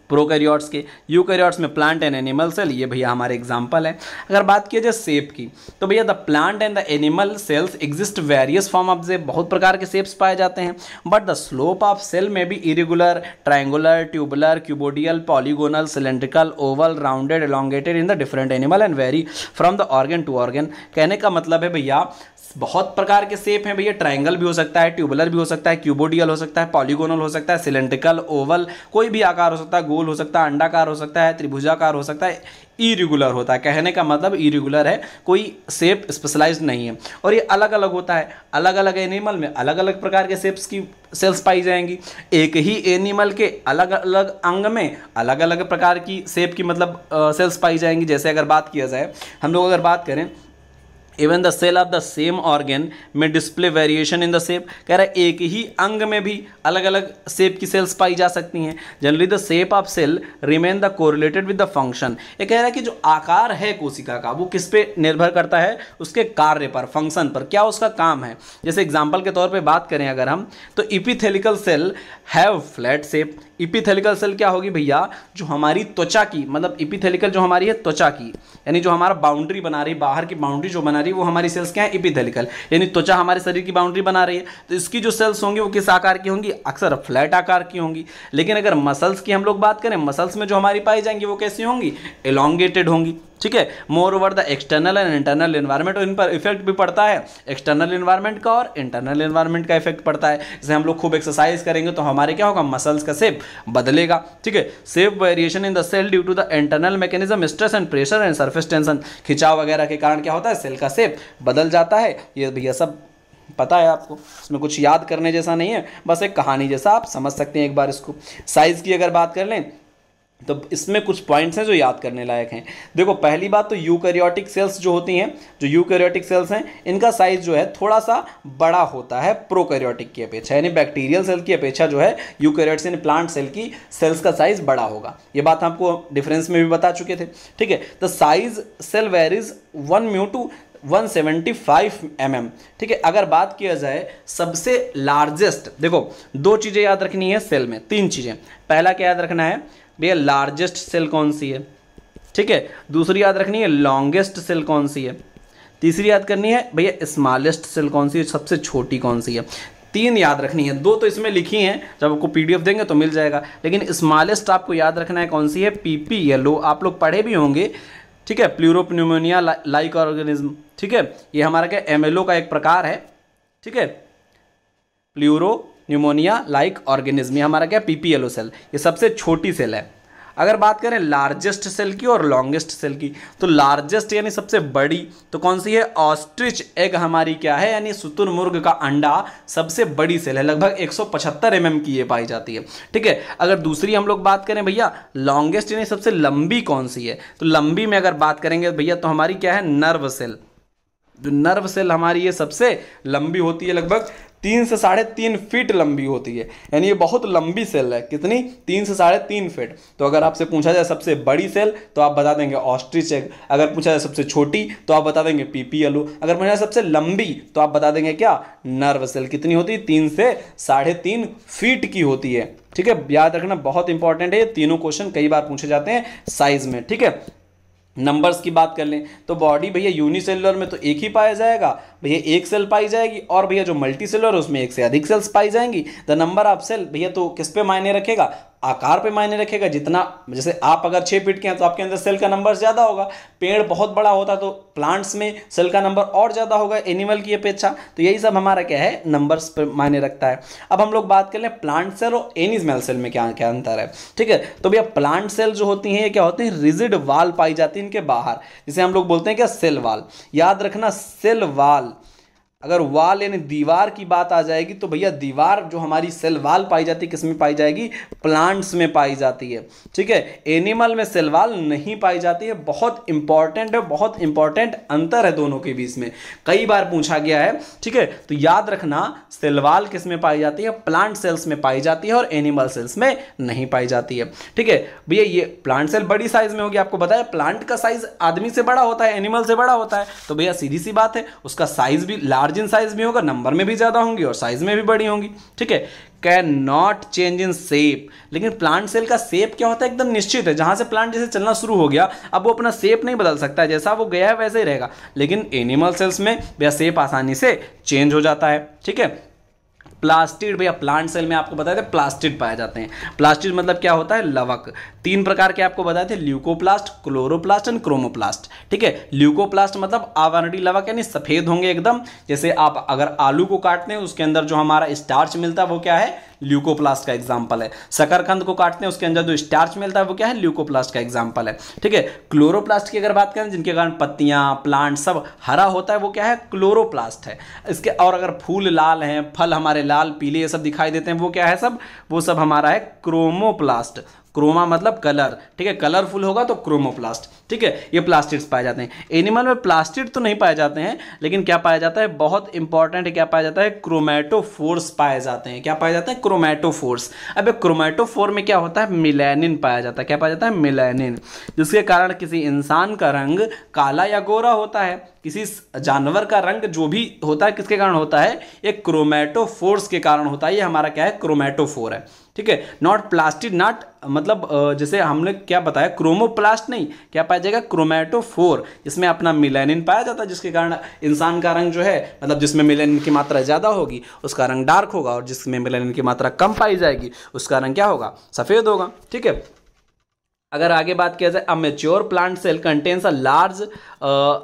Speaker 1: प्रोकैरियोट्स के यूकैरियोट्स में प्लांट एंड एनिमल सेल ये भैया हमारे एग्जाम्पल है अगर बात किया जाए सेप की तो भैया the plant and the animal cells exist various form of shape बहुत प्रकार के सेप्स पाए जाते हैं but the slope of cell में भी irregular triangular tubular cuboidal polygonal cylindrical oval rounded elongated in the different animal and vary from the organ to organ कहने का मतलब है भैया बहुत प्रकार के सेप हैं भैया ट्राइंगल भी हो सकता है ट्यूबलर भी हो सकता है क्यूबोडियल हो सकता है पॉलीगोनल हो सकता है सिलेंड्रिकल ओवल कोई भी आकार हो सकता है गोल हो सकता है अंडाकार हो सकता है त्रिभुजाकार हो सकता है इरेगुलर होता है कहने का मतलब इरेगुलर है कोई सेप स्पेशलाइज नहीं है और ये अलग अलग होता है अलग अलग एनिमल में अलग अलग प्रकार के सेप्स की सेल्स पाई जाएंगी एक ही एनिमल के अलग अलग अंग में अलग अलग प्रकार की सेप की मतलब सेल्स पाई जाएंगी जैसे अगर बात किया जाए हम लोग अगर बात करें even the cell of the same organ में display variation in the shape कह रहा है एक ही अंग में भी अलग अलग सेप की सेल्स पाई जा सकती हैं generally the shape of cell remain the correlated with the function ये कह रहा है कि जो आकार है कोशिका का वो किस पे निर्भर करता है उसके कार्य पर फंक्शन पर क्या उसका काम है जैसे एग्जाम्पल के तौर पर बात करें अगर हम तो epithelial cell have flat shape epithelial cell क्या होगी भैया जो हमारी त्वचा की मतलब इपिथेलिकल जो हमारी है त्वचा की यानी जो हमारा बाउंड्री बना रही बाहर की बाउंड्री जो बना रही रही है वो हमारी सेल्स क्या है इपिथेलिकल यानी त्वचा हमारे शरीर की बाउंड्री बना रही है तो इसकी जो सेल्स होंगी वो किस आकार की होंगी अक्सर फ्लैट आकार की होंगी लेकिन अगर मसल्स की हम लोग बात करें मसल्स में जो हमारी पाई जाएंगी वो कैसी होंगी एलोंगेटेड होंगी ठीक है moreover the external and internal environment इन पर इफेक्ट भी पड़ता है एक्सटर्नल इन्वायरमेंट का और इंटरनल इन्वायरमेंट का इफेक्ट पड़ता है जैसे हम लोग खूब एक्सरसाइज करेंगे तो हमारे क्या होगा मसल्स का सेप बदलेगा ठीक है shape variation in the cell due to the internal mechanism stress and pressure and surface tension खिंचाव वगैरह के कारण क्या होता है सेल का सेप बदल जाता है ये भैया सब पता है आपको इसमें कुछ याद करने जैसा नहीं है बस एक कहानी जैसा आप समझ सकते हैं एक बार इसको साइज़ की अगर बात कर लें तो इसमें कुछ पॉइंट्स हैं जो याद करने लायक हैं देखो पहली बात तो यूकैरियोटिक सेल्स जो होती हैं जो यूकैरियोटिक सेल्स हैं इनका साइज जो है थोड़ा सा बड़ा होता है प्रोकैरियोटिक की अपेक्षा यानी बैक्टीरियल सेल की अपेक्षा जो है यूकैरियोट्स यानी प्लांट सेल की सेल्स का साइज बड़ा होगा ये बात आपको डिफरेंस में भी बता चुके थे ठीक है the size cell varies one mu to 175 mm ठीक है अगर बात किया जाए सबसे लार्जेस्ट देखो दो चीज़ें याद रखनी है सेल में तीन चीज़ें पहला क्या याद रखना है भैया लार्जेस्ट सेल कौन सी है ठीक है दूसरी याद रखनी है लॉन्गेस्ट सेल कौन सी है तीसरी याद करनी है भैया स्मॉलेस्ट सेल कौन सी है सबसे छोटी कौन सी है तीन याद रखनी है दो तो इसमें लिखी हैं जब आपको पीडीएफ देंगे तो मिल जाएगा लेकिन स्मॉलेस्ट आपको याद रखना है कौन सी है पीपी येलो आप लोग पढ़े भी होंगे ठीक है प्लूरोपन्यूमोनिया ला, लाइक ऑर्गेनिज्म ठीक है ये हमारा क्या एमएलओ का एक प्रकार है ठीक है प्लूरो न्यूमोनिया लाइक ऑर्गेनिज्म ये हमारा क्या ओ सेल ये सबसे छोटी सेल है अगर बात करें लार्जेस्ट सेल की और लॉन्गेस्ट सेल की तो लार्जेस्ट यानी सबसे बड़ी तो कौन सी है ऑस्ट्रिच एग हमारी क्या है यानी सुतुरमुर्ग का अंडा सबसे बड़ी सेल है लगभग 175 एमएम mm की ये पाई जाती है ठीक है अगर दूसरी हम लोग बात करें भैया लॉन्गेस्ट यानी सबसे लंबी कौन सी है तो लंबी में अगर बात करेंगे भैया तो हमारी क्या है नर्व सेल जो नर्व सेल हमारी ये सबसे लंबी होती है लगभग तीन से साढ़े तीन फीट लंबी होती है यानी ये बहुत लंबी सेल है कितनी तीन से साढ़े तीन फीट तो अगर आपसे पूछा जाए सबसे बड़ी सेल तो आप बता देंगे ऑस्ट्रिच एग अगर पूछा जाए सबसे छोटी तो आप बता देंगे पीपी आलू अगर पूछा जाए सबसे लंबी तो आप बता देंगे क्या नर्व सेल कितनी होती है तीन से साढ़े तीन फीट की होती है ठीक है याद रखना बहुत इंपॉर्टेंट है ये तीनों क्वेश्चन कई बार पूछे जाते हैं साइज में ठीक है नंबर्स की बात कर लें तो बॉडी भैया यूनिसेलुलर में तो एक ही पाया जाएगा भैया एक सेल पाई जाएगी और भैया जो मल्टी सेलर है उसमें एक से अधिक सेल्स पाई जाएंगी द नंबर ऑफ सेल भैया तो किस पे मायने रखेगा आकार पे मायने रखेगा जितना जैसे आप अगर छः फीट के हैं तो आपके अंदर सेल का नंबर ज़्यादा होगा पेड़ बहुत बड़ा होता तो प्लांट्स में सेल का नंबर और ज़्यादा होगा एनिमल की अपेक्षा तो यही सब हमारा क्या है नंबर्स पर मायने रखता है अब हम लोग बात कर लें प्लांट सेल और एनिमल सेल में क्या क्या अंतर है ठीक है तो भैया प्लांट सेल जो होती हैं ये क्या होती हैं रिजिड वाल पाई जाती है इनके बाहर जिसे हम लोग बोलते हैं क्या सेल वाल याद रखना सेल वाल अगर वाल यानी दीवार की बात आ जाएगी तो भैया दीवार जो हमारी सेल वाल पाई जाती है किस में पाई जाएगी प्लांट्स में पाई जाती है ठीक है एनिमल में सेल वाल नहीं पाई जाती है बहुत इंपॉर्टेंट है बहुत इंपॉर्टेंट अंतर है दोनों के बीच में कई बार पूछा गया है ठीक है तो याद रखना सेल वाल किस में पाई जाती है प्लांट सेल्स में पाई जाती है और एनिमल सेल्स में नहीं पाई जाती है ठीक है भैया ये प्लांट सेल बड़ी साइज में होगी आपको बताया प्लांट का साइज आदमी से बड़ा होता है एनिमल से बड़ा होता है तो भैया सीधी सी बात है उसका साइज भी लार्ज मार्जिन साइज भी होगा नंबर में भी ज़्यादा होंगी और साइज में भी बड़ी होंगी ठीक है can not change in shape लेकिन प्लांट सेल का सेप क्या होता है एकदम निश्चित है जहाँ से प्लांट जैसे चलना शुरू हो गया अब वो अपना सेप नहीं बदल सकता है जैसा वो गया है वैसे ही रहेगा लेकिन एनिमल सेल्स में भैया सेप आसानी से चेंज हो जाता है ठीक है प्लास्टिड भैया प्लांट सेल में आपको बताया था प्लास्टिड पाए जाते हैं प्लास्टिड मतलब क्या होता है लवक तीन प्रकार के आपको बताए थे ल्यूकोप्लास्ट क्लोरोप्लास्ट एंड क्रोमोप्लास्ट ठीक है ल्यूकोप्लास्ट मतलब आवरणी लवक यानी सफ़ेद होंगे एकदम जैसे आप अगर आलू को काटते हैं उसके अंदर जो हमारा स्टार्च मिलता है वो क्या है ल्यूकोप्लास्ट का एग्जाम्पल है सकरखंद को काटते हैं उसके अंदर जो स्टार्च मिलता है वो क्या है ल्यूकोप्लास्ट का एग्जाम्पल है ठीक है क्लोरोप्लास्ट की अगर बात करें जिनके कारण पत्तियां प्लांट सब हरा होता है वो क्या है क्लोरोप्लास्ट है इसके और अगर फूल लाल हैं फल हमारे लाल पीले ये सब दिखाई देते हैं वो क्या है सब वो सब हमारा है क्रोमोप्लास्ट क्रोमा मतलब कलर ठीक है कलरफुल होगा तो क्रोमोप्लास्ट ठीक है ये प्लास्टिड्स पाए जाते हैं एनिमल में प्लास्टिड तो नहीं पाए जाते हैं लेकिन क्या पाया जाता है बहुत इंपॉर्टेंट क्या पाया जाता है क्रोमेटोफोर्स पाए जाते हैं क्या पाया जाते हैं क्रोमेटोफोर्स अब क्रोमेटोफोर में क्या होता है मिलेनिन पाया जाता है क्या पाया जाता है मिलेनिन जिसके कारण किसी इंसान का रंग काला या गोरा होता है किसी जानवर का रंग जो भी होता है किसके कारण होता है ये क्रोमेटोफोर्स के कारण होता है ये हमारा क्या है क्रोमेटोफोर है ठीक है नॉट प्लास्टिक नॉट मतलब जैसे हमने क्या बताया क्रोमोप्लास्ट नहीं क्या पाया जाएगा फोर जिसमें अपना मिलेनिन पाया जाता है जिसके कारण इंसान का रंग जो है मतलब जिसमें मिलेनिन की मात्रा ज़्यादा होगी उसका रंग डार्क होगा और जिसमें मिलेनिन की मात्रा कम पाई जाएगी उसका रंग क्या होगा सफ़ेद होगा ठीक है अगर आगे बात किया जाए a mature plant cell contains a large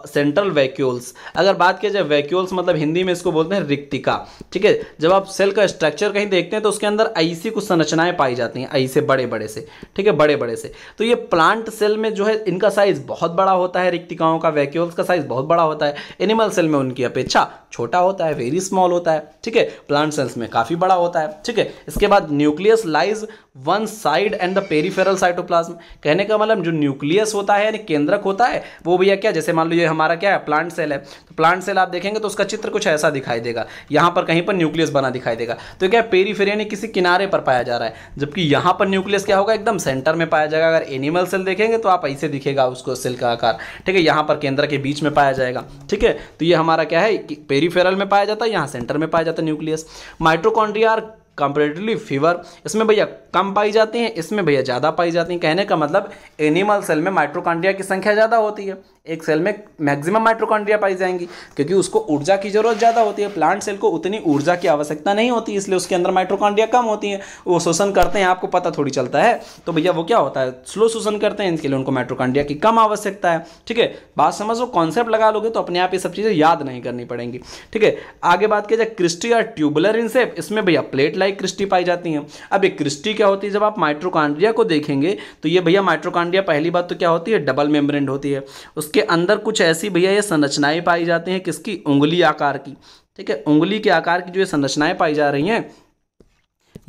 Speaker 1: central vacuoles अगर बात किया जाए वैक्यूल्स मतलब हिंदी में इसको बोलते हैं रिक्तिका ठीक है जब आप सेल का स्ट्रक्चर कहीं देखते हैं तो उसके अंदर ऐसी कुछ संरचनाएं पाई जाती हैं ऐसे बड़े बड़े से ठीक है बड़े बड़े से तो ये प्लांट सेल में जो है इनका साइज बहुत बड़ा होता है रिक्तिकाओं का वैक्यूल्स का साइज बहुत बड़ा होता है एनिमल सेल में उनकी अपेक्षा छोटा होता है वेरी स्मॉल होता है ठीक है प्लांट सेल्स में काफ़ी बड़ा होता है ठीक है इसके बाद nucleus lies one side and the peripheral cytoplasm कहने का मतलब जो न्यूक्लियस होता है यानी केंद्रक होता है वो भैया क्या जैसे मान लो ये हमारा क्या है प्लांट सेल है तो प्लांट सेल आप देखेंगे तो उसका चित्र कुछ ऐसा दिखाई देगा यहाँ पर कहीं पर न्यूक्लियस बना दिखाई देगा तो क्या पेरीफेर यानी किसी किनारे पर पाया जा रहा है जबकि यहाँ पर न्यूक्लियस क्या होगा एकदम सेंटर में पाया जाएगा अगर एनिमल सेल देखेंगे तो आप ऐसे दिखेगा उसको सेल का आकार ठीक है यहाँ पर केंद्र के बीच में पाया जाएगा ठीक है तो ये हमारा क्या है पेरीफेरल में पाया जाता है यहाँ सेंटर में पाया जाता है न्यूक्लियस माइट्रोकॉन्ड्रिया कंपेरेटिवली फीवर इसमें भैया कम पाई जाती हैं इसमें भैया ज़्यादा पाई जाती हैं कहने का मतलब एनिमल सेल में माइट्रोकॉन्ड्रिया की संख्या ज़्यादा होती है एक सेल में मैक्सिमम माइट्रोकॉन्ड्रिया पाई जाएंगी क्योंकि उसको ऊर्जा की जरूरत ज़्यादा होती है प्लांट सेल को उतनी ऊर्जा की आवश्यकता नहीं होती इसलिए उसके अंदर माइट्रोकॉन्ड्रिया कम होती है वो शोषण करते हैं आपको पता थोड़ी चलता है तो भैया वो क्या होता है स्लो शोषण करते हैं इसके लिए उनको माइट्रोकॉन्ड्रिया की कम आवश्यकता है ठीक है बात समझ लो कॉन्सेप्ट लगा लोगे तो अपने आप ये सब चीज़ें याद नहीं करनी पड़ेंगी ठीक है आगे बात की जाए क्रिस्टी और ट्यूबुलर इनसेप इसमें भैया प्लेट लाइक क्रिस्टी पाई जाती हैं अब ये क्रिस्टी क्या होती है जब आप माइट्रोकांड्रिया को देखेंगे तो ये भैया माइट्रोकांड्रिया पहली बात तो क्या होती है डबल मेम्ब्रेन होती है उसके अंदर कुछ ऐसी भैया ये संरचनाएं पाई जाती हैं किसकी उंगली आकार की ठीक है उंगली के आकार की जो ये संरचनाएं पाई जा रही हैं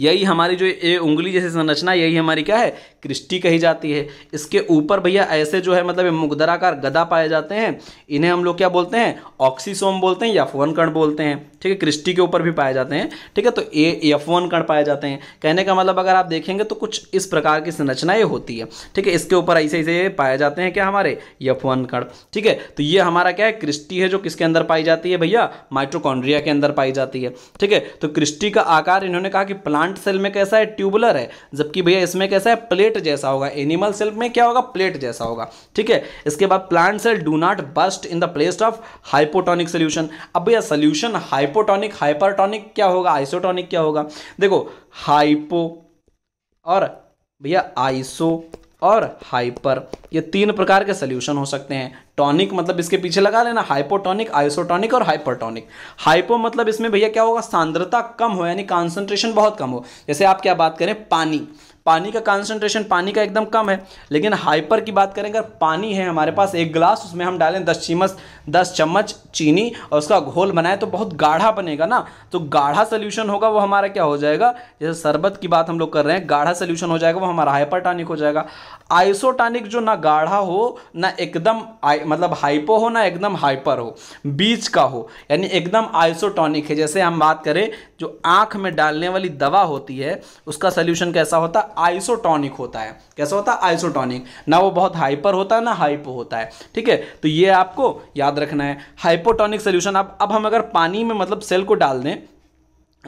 Speaker 1: यही हमारी जो ये उंगली जैसी संरचना यही हमारी क्या है क्रिस्टी कही जाती है इसके ऊपर भैया ऐसे जो है मतलब मुगदराकार गदा पाए जाते हैं इन्हें हम लोग क्या बोलते हैं ऑक्सीसोम बोलते हैं यफवन कण बोलते हैं ठीक है क्रिस्टी के ऊपर भी पाए जाते हैं ठीक है तो ए यफवन कण पाए जाते हैं कहने का मतलब अगर आप देखेंगे तो कुछ इस प्रकार की संरचना ये होती है ठीक है इसके ऊपर ऐसे ऐसे पाए जाते हैं क्या हमारे यफवन कण ठीक है तो ये हमारा क्या है क्रिस्टी है जो किसके अंदर पाई जाती है भैया माइट्रोकॉन्ड्रिया के अंदर पाई जाती है ठीक है तो क्रिस्टी का आकार इन्होंने कहा कि प्लांट प्लांट सेल में कैसा है ट्यूबुलर है जबकि भैया इसमें कैसा है प्लेट जैसा होगा एनिमल सेल में क्या होगा प्लेट जैसा होगा ठीक है इसके बाद plant cell do not burst in the place of hypotonic solution अब भैया सोल्यूशन हाइपोटोनिक हाइपरटोनिक क्या होगा आइसोटोनिक क्या होगा देखो हाइपो और भैया आइसो और हाइपर ये तीन प्रकार के सोल्यूशन हो सकते हैं टॉनिक मतलब इसके पीछे लगा लेना हाइपोटॉनिक आइसोटॉनिक और हाइपरटॉनिक हाइपो मतलब इसमें भैया क्या होगा सांद्रता कम हो यानी कॉन्सेंट्रेशन बहुत कम हो जैसे आप क्या बात करें पानी पानी का कॉन्सेंट्रेशन पानी का एकदम कम है लेकिन हाइपर की बात करें अगर पानी है हमारे पास एक गिलास उसमें हम डालें दस चम्मच दस चम्मच चीनी और उसका घोल बनाएं तो बहुत गाढ़ा बनेगा ना तो गाढ़ा सोल्यूशन होगा वो हमारा क्या हो जाएगा जैसे शरबत की बात हम लोग कर रहे हैं गाढ़ा सोल्यूशन हो जाएगा वो हमारा टॉनिक हो जाएगा आइसोटॉनिक जो ना गाढ़ा हो ना एकदम मतलब हाइपो हो ना एकदम हाइपर हो बीच का हो यानी एकदम आइसोटॉनिक है जैसे हम बात करें जो आँख में डालने वाली दवा होती है उसका सोल्यूशन कैसा होता आइसोटॉनिक होता है कैसा होता है आइसोटॉनिक ना वो बहुत हाइपर होता है ना हाइपो होता है ठीक है तो ये आपको याद रखना है हाइपोटॉनिक सोल्यूशन अब अब हम अगर पानी में मतलब सेल को डाल दें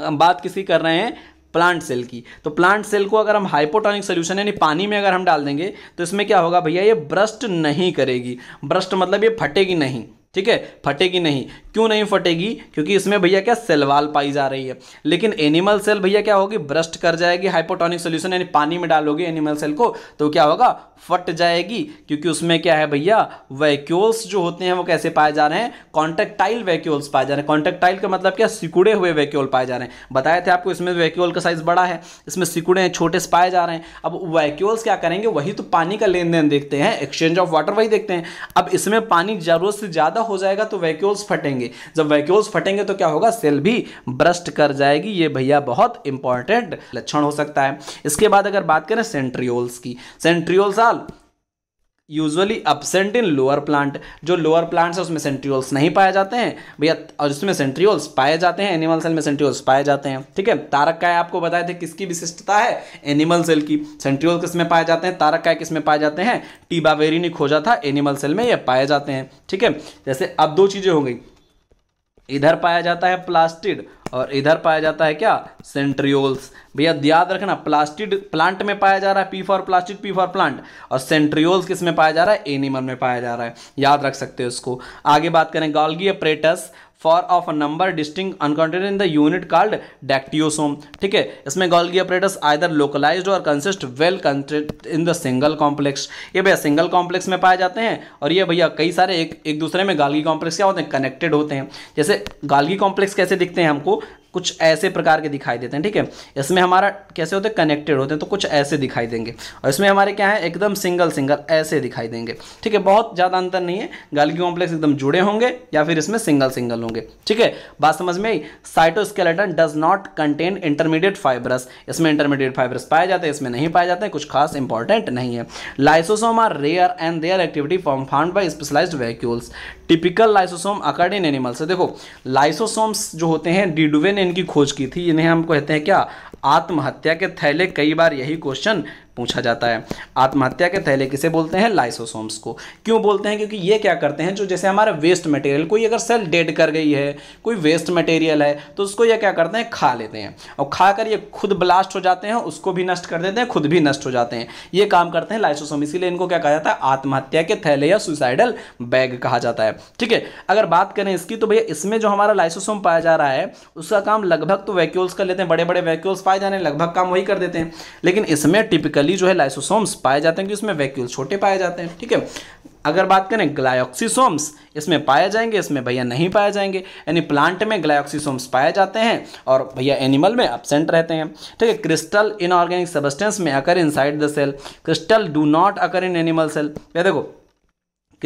Speaker 1: हम बात किसी कर रहे हैं प्लांट सेल की तो प्लांट सेल को अगर हम हाइपोटॉनिक सोल्यूशन यानी पानी में अगर हम डाल देंगे तो इसमें क्या होगा भैया ये ब्रस्ट नहीं करेगी ब्रस्ट मतलब ये फटेगी नहीं ठीक है फटेगी नहीं क्यों नहीं फटेगी क्योंकि इसमें भैया क्या सेलवाल पाई जा रही है लेकिन एनिमल सेल भैया क्या होगी ब्रस्ट कर जाएगी हाइपोटोनिक सोल्यूशन यानी पानी में डालोगे एनिमल सेल को तो क्या होगा फट जाएगी क्योंकि उसमें क्या है भैया वैक्यूल्स जो होते हैं वो कैसे पाए जा रहे हैं कॉन्टेक्टाइल वैक्यूल्स पाए जा रहे हैं कॉन्टेक्टाइल का मतलब क्या सिकुड़े हुए वैक्यूल पाए जा रहे हैं बताए थे आपको इसमें वैक्यूल का साइज बड़ा है इसमें सिकुड़े छोटे से पाए जा रहे हैं अब वैक्यूल्स क्या करेंगे वही तो पानी का लेन देन देखते हैं एक्सचेंज ऑफ वाटर वही देखते हैं अब इसमें पानी जरूरत से ज़्यादा हो जाएगा तो वैक्यूल्स फटेंगे जब वैक्यूल्स फटेंगे तो क्या होगा सेल भी ब्रस्ट कर जाएगी ये भैया बहुत इंपॉर्टेंट लक्षण हो सकता है इसके बाद अगर बात करें सेंट्रियोल्स की सेंट्रियोल्स साल usually absent in lower plant जो लोअर प्लांट्स है उसमें सेंट्रियोल्स नहीं पाए जाते हैं भैया और जिसमें सेंट्रियोल्स पाए जाते हैं एनिमल सेल में सेंट्रियोल्स पाए जाते हैं ठीक है तारक काय आपको बताए थे किसकी विशिष्टता है एनिमल सेल की सेंट्रियोल किस में पाए जाते हैं तारक काय किस में पाए जाते हैं टीबावेरी ने खोजा था एनिमल सेल में ये पाए जाते हैं ठीक है जैसे अब दो चीज़ें हो गई इधर पाया जाता है प्लास्टिड और इधर पाया जाता है क्या सेंट्रियोल्स भैया याद रखना प्लास्टिड प्लांट में पाया जा रहा है P for plastid P for plant और सेंट्रियोल्स किस में पाया जा रहा है एनिमल में पाया जा रहा है याद रख सकते हो उसको आगे बात करें Golgi apparatus for of number distinct uncounted in the unit card dictyosome ठीक है इसमें गोल्गी ऑपरेटर्स आइदर लोकलाइज और consist well in the single complex ये भैया सिंगल कॉम्प्लेक्स में पाए जाते हैं और ये भैया कई सारे एक एक दूसरे में गाल्गी कॉम्प्लेक्स क्या होते हैं कनेक्टेड होते हैं जैसे गाल्गी कॉम्प्लेक्स कैसे दिखते हैं हमको कुछ ऐसे प्रकार के दिखाई देते हैं ठीक है इसमें हमारा कैसे होते हैं कनेक्टेड होते हैं तो कुछ ऐसे दिखाई देंगे और इसमें हमारे क्या है एकदम सिंगल सिंगल ऐसे दिखाई देंगे ठीक है बहुत ज़्यादा अंतर नहीं है गाल्गी कॉम्प्लेक्स एकदम जुड़े होंगे या फिर इसमें सिंगल सिंगल होंगे ठीक है बात समझ में आई cytoskeleton does not contain intermediate fibres इसमें इंटरमीडिएट फाइबरस पाए जाते हैं इसमें नहीं पाए जाते हैं कुछ खास इंपॉर्टेंट नहीं है lysosome are rare and their activity form found by specialize vacuoles typical lysosome according animals है देखो लाइसोसोम्स जो होते हैं डिडुवेन ने इनकी खोज की थी इन्हें हम कहते हैं क्या आत्महत्या के थैले कई बार यही क्वेश्चन पूछा जाता है आत्महत्या के थैले किसे बोलते हैं लाइसोसोम्स को क्यों बोलते हैं क्योंकि ये क्या करते हैं जो जैसे हमारा वेस्ट मटेरियल कोई अगर सेल डेड कर गई है कोई वेस्ट मटेरियल है तो उसको ये क्या करते हैं खा लेते हैं और खाकर ये खुद ब्लास्ट हो जाते हैं उसको भी नष्ट कर देते हैं खुद भी नष्ट हो जाते हैं ये काम करते हैं लाइसोसोम इसीलिए इनको क्या कहा जाता है आत्महत्या के थैले या सुसाइडल बैग कहा जाता है ठीक है अगर बात करें इसकी तो भैया इसमें जो हमारा लाइसोसोम पाया जा रहा है उसका काम लगभग तो वैक्यूल्स कर लेते हैं बड़े बड़े वैक्यूल्स पाए पाए जाने लगभग काम वही कर देते हैं लेकिन इसमें टिपिकली जो है लाइसोसोम्स पाए जाते हैं कि उसमें वैक्यूल छोटे पाए जाते हैं ठीक है अगर बात करें ग्लायोक्सीसोम्स इसमें पाए जाएंगे इसमें भैया नहीं पाए जाएंगे यानी प्लांट में ग्लायोक्सीसोम्स पाए जाते हैं और भैया एनिमल में अपसेंट रहते हैं ठीक है क्रिस्टल इनऑर्गेनिक सबस्टेंस में occur inside the cell crystal do not occur in animal cell या देखो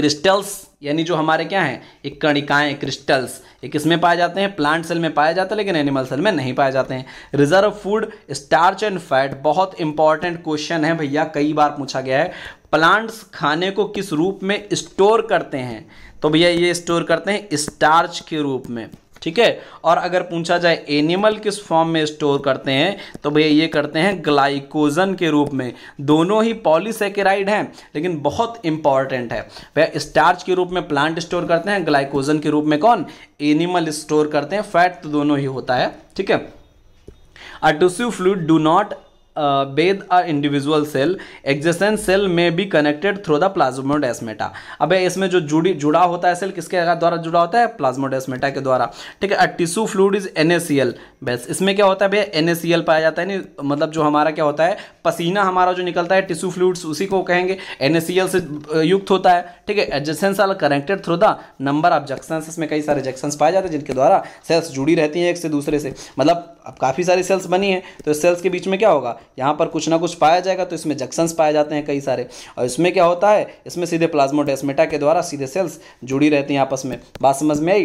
Speaker 1: क्रिस्टल्स यानी जो हमारे क्या हैं एक कणिकाएँ क्रिस्टल्स ये किसमें पाए जाते हैं प्लांट सेल में पाए जाते हैं लेकिन एनिमल सेल में नहीं पाए जाते हैं reserve food starch and fat बहुत इंपॉर्टेंट क्वेश्चन है भैया कई बार पूछा गया है प्लांट्स खाने को किस रूप में स्टोर करते हैं तो भैया ये स्टोर करते हैं स्टार्च के रूप में ठीक है और अगर पूछा जाए एनिमल किस फॉर्म में स्टोर करते हैं तो भैया ये करते हैं ग्लाइकोजन के रूप में दोनों ही पॉलीसेकेराइड हैं लेकिन बहुत इंपॉर्टेंट है भैया स्टार्च के रूप में प्लांट स्टोर करते हैं ग्लाइकोजन के रूप में कौन एनिमल स्टोर करते हैं फैट तो दोनों ही होता है ठीक है adhesive fluid do not bathe a individual cell adjacent cell में भी कनेक्टेड थ्रू द प्लाज्मोडेस्मेटा अब इसमें जो जुड़ी जुड़ा होता है सेल किसके द्वारा जुड़ा होता है प्लाज्मोडेस्मेटा के द्वारा ठीक है a tissue fluid is an base इसमें क्या होता है भैया एन पाया जाता है नहीं मतलब जो हमारा क्या होता है पसीना हमारा जो निकलता है टिश्यू फ्लूड्स उसी को कहेंगे एन से युक्त होता है ठीक है adjacent cell connected through the number of junction इसमें कई सारे जंक्शंस पाए जाते हैं जिनके द्वारा सेल्स जुड़ी रहती हैं एक से दूसरे से मतलब अब काफ़ी सारी सेल्स बनी हैं तो सेल्स के बीच में क्या होगा यहाँ पर कुछ ना कुछ पाया जाएगा तो इसमें जंक्शंस पाए जाते हैं कई सारे और इसमें क्या होता है इसमें सीधे प्लाज्मोडेस्मेटा के द्वारा सीधे सेल्स जुड़ी रहती हैं आपस में बात समझ में आई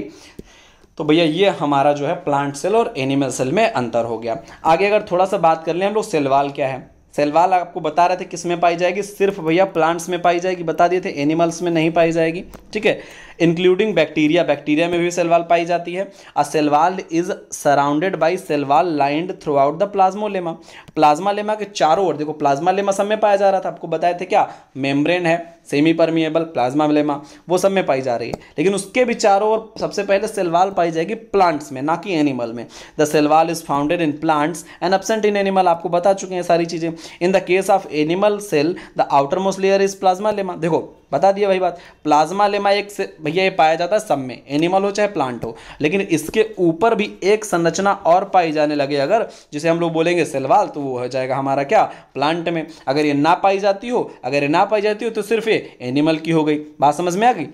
Speaker 1: तो भैया ये हमारा जो है प्लांट सेल और एनिमल सेल में अंतर हो गया आगे अगर थोड़ा सा बात कर लें हम लोग सेलवाल क्या है सेलवाल आपको बता रहे थे किस में पाई जाएगी सिर्फ भैया प्लांट्स में पाई जाएगी बता दिए थे एनिमल्स में नहीं पाई जाएगी ठीक है इंक्लूडिंग बैक्टीरिया बैक्टीरिया में भी सेलवाल पाई जाती है और cell wall is surrounded by cell wall lined throughout the plasmolemma plasmalemma के चारों ओर देखो प्लाज्मालेमा सब में पाया जा रहा था आपको बताए थे क्या मेम्ब्रेन है सेमी परमिएबल प्लाज्मा लेमा वो सब में पाई जा रही है लेकिन उसके भी चारों ओर सबसे पहले सेलवाल पाई जाएगी प्लांट्स में ना कि एनिमल में the cell wall is founded in plants and absent in animal आपको बता चुके हैं सारी चीज़ें in the case of animal cell the outermost layer is plasmalemma देखो बता दिया भाई बात प्लाज्मा लेमा एक भैया ये पाया जाता है सब में एनिमल हो चाहे प्लांट हो लेकिन इसके ऊपर भी एक संरचना और पाई जाने लगे अगर जिसे हम लोग बोलेंगे सेलवाल तो वो हो जाएगा हमारा क्या प्लांट में अगर ये ना पाई जाती हो अगर ये ना पाई जाती हो तो सिर्फ ये एनिमल की हो गई बात समझ में आ गई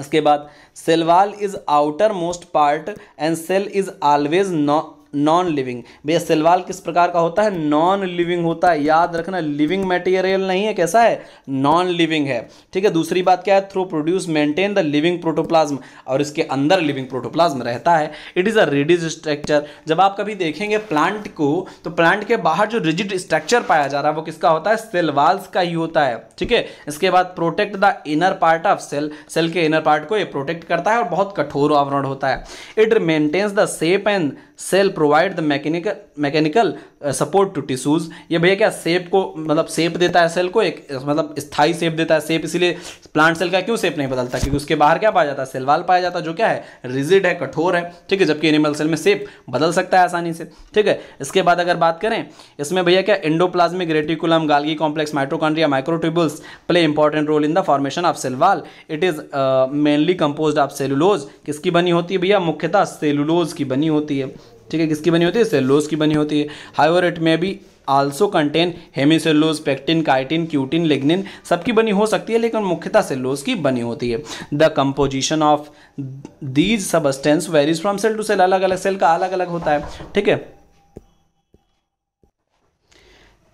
Speaker 1: इसके बाद cell wall is outermost part and cell is always no non living भैया सिलवाल किस प्रकार का होता है नॉन लिविंग होता है याद रखना लिविंग मटेरियल नहीं है कैसा है नॉन लिविंग है ठीक है दूसरी बात क्या है through produce maintain the living protoplasm और इसके अंदर लिविंग प्रोटोप्लाज्म रहता है इट इज़ अ रिडिज स्ट्रक्चर जब आप कभी देखेंगे प्लांट को तो प्लांट के बाहर जो रिजिड स्ट्रक्चर पाया जा रहा है वो किसका होता है सेलवाल्स का ही होता है ठीक है इसके बाद protect the inner part of cell cell के इनर पार्ट को ये प्रोटेक्ट करता है और बहुत कठोर आवरण होता है it maintains the shape and cell provide the mechanical mechanical support to tissues ये भैया क्या सेप को मतलब सेप देता है सेल को एक मतलब स्थाई सेप देता है सेप इसीलिए प्लांट सेल का क्यों सेप नहीं बदलता क्योंकि उसके बाहर क्या पाया जाता है सेलवाल पाया जाता है जो क्या है रिजिड है कठोर है ठीक है जबकि एनिमल सेल में सेप बदल सकता है आसानी से ठीक है इसके बाद अगर बात करें इसमें भैया क्या endoplasmic reticulum Golgi complex mitochondria microtubules play important role in the formation of cell wall it is mainly compose of cellulose किसकी बनी होती है भैया मुख्यतः सेलुलोज की बनी होती है ठीक है किसकी बनी होती है सेलोज की बनी होती है हाइवर इट में भी also contain hemicellulose pectin chitin cutin lignin सबकी बनी हो सकती है लेकिन मुख्यतः सेलोज की बनी होती है the composition of these substance varies from cell to cell अलग अलग सेल का अलग अलग होता है ठीक है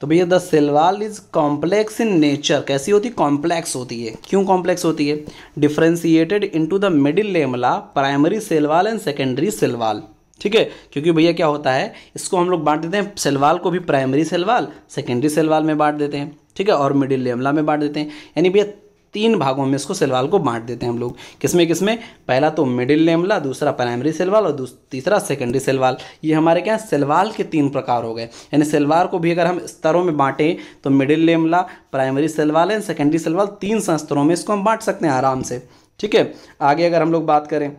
Speaker 1: तो भैया the cell wall is complex in nature कैसी होती है कॉम्प्लेक्स होती है क्यों कॉम्प्लेक्स होती है differentiated into the middle lamella primary cell wall and secondary cell wall ठीक है क्योंकि भैया क्या होता है इसको हम लोग बांट देते हैं सेलवाल को भी प्राइमरी सेलवाल सेकेंडरी सेलवाल में बांट देते हैं ठीक है और मिडिल लेमला में बांट देते हैं यानी भैया तीन भागों में इसको सेलवाल को बांट देते हैं हम लोग किसमें किसमें पहला तो मिडिल लेमला दूसरा प्राइमरी सेलवाल और तीसरा सेकेंडरी सेलवाल ये हमारे क्या सेलवाल के तीन प्रकार हो गए यानी सेलवाल को भी अगर हम स्तरों में बांटें तो middle lamella primary cell wall and secondary cell wall तीन संस्तरों में इसको हम बांट सकते हैं आराम से ठीक है आगे अगर हम लोग बात करें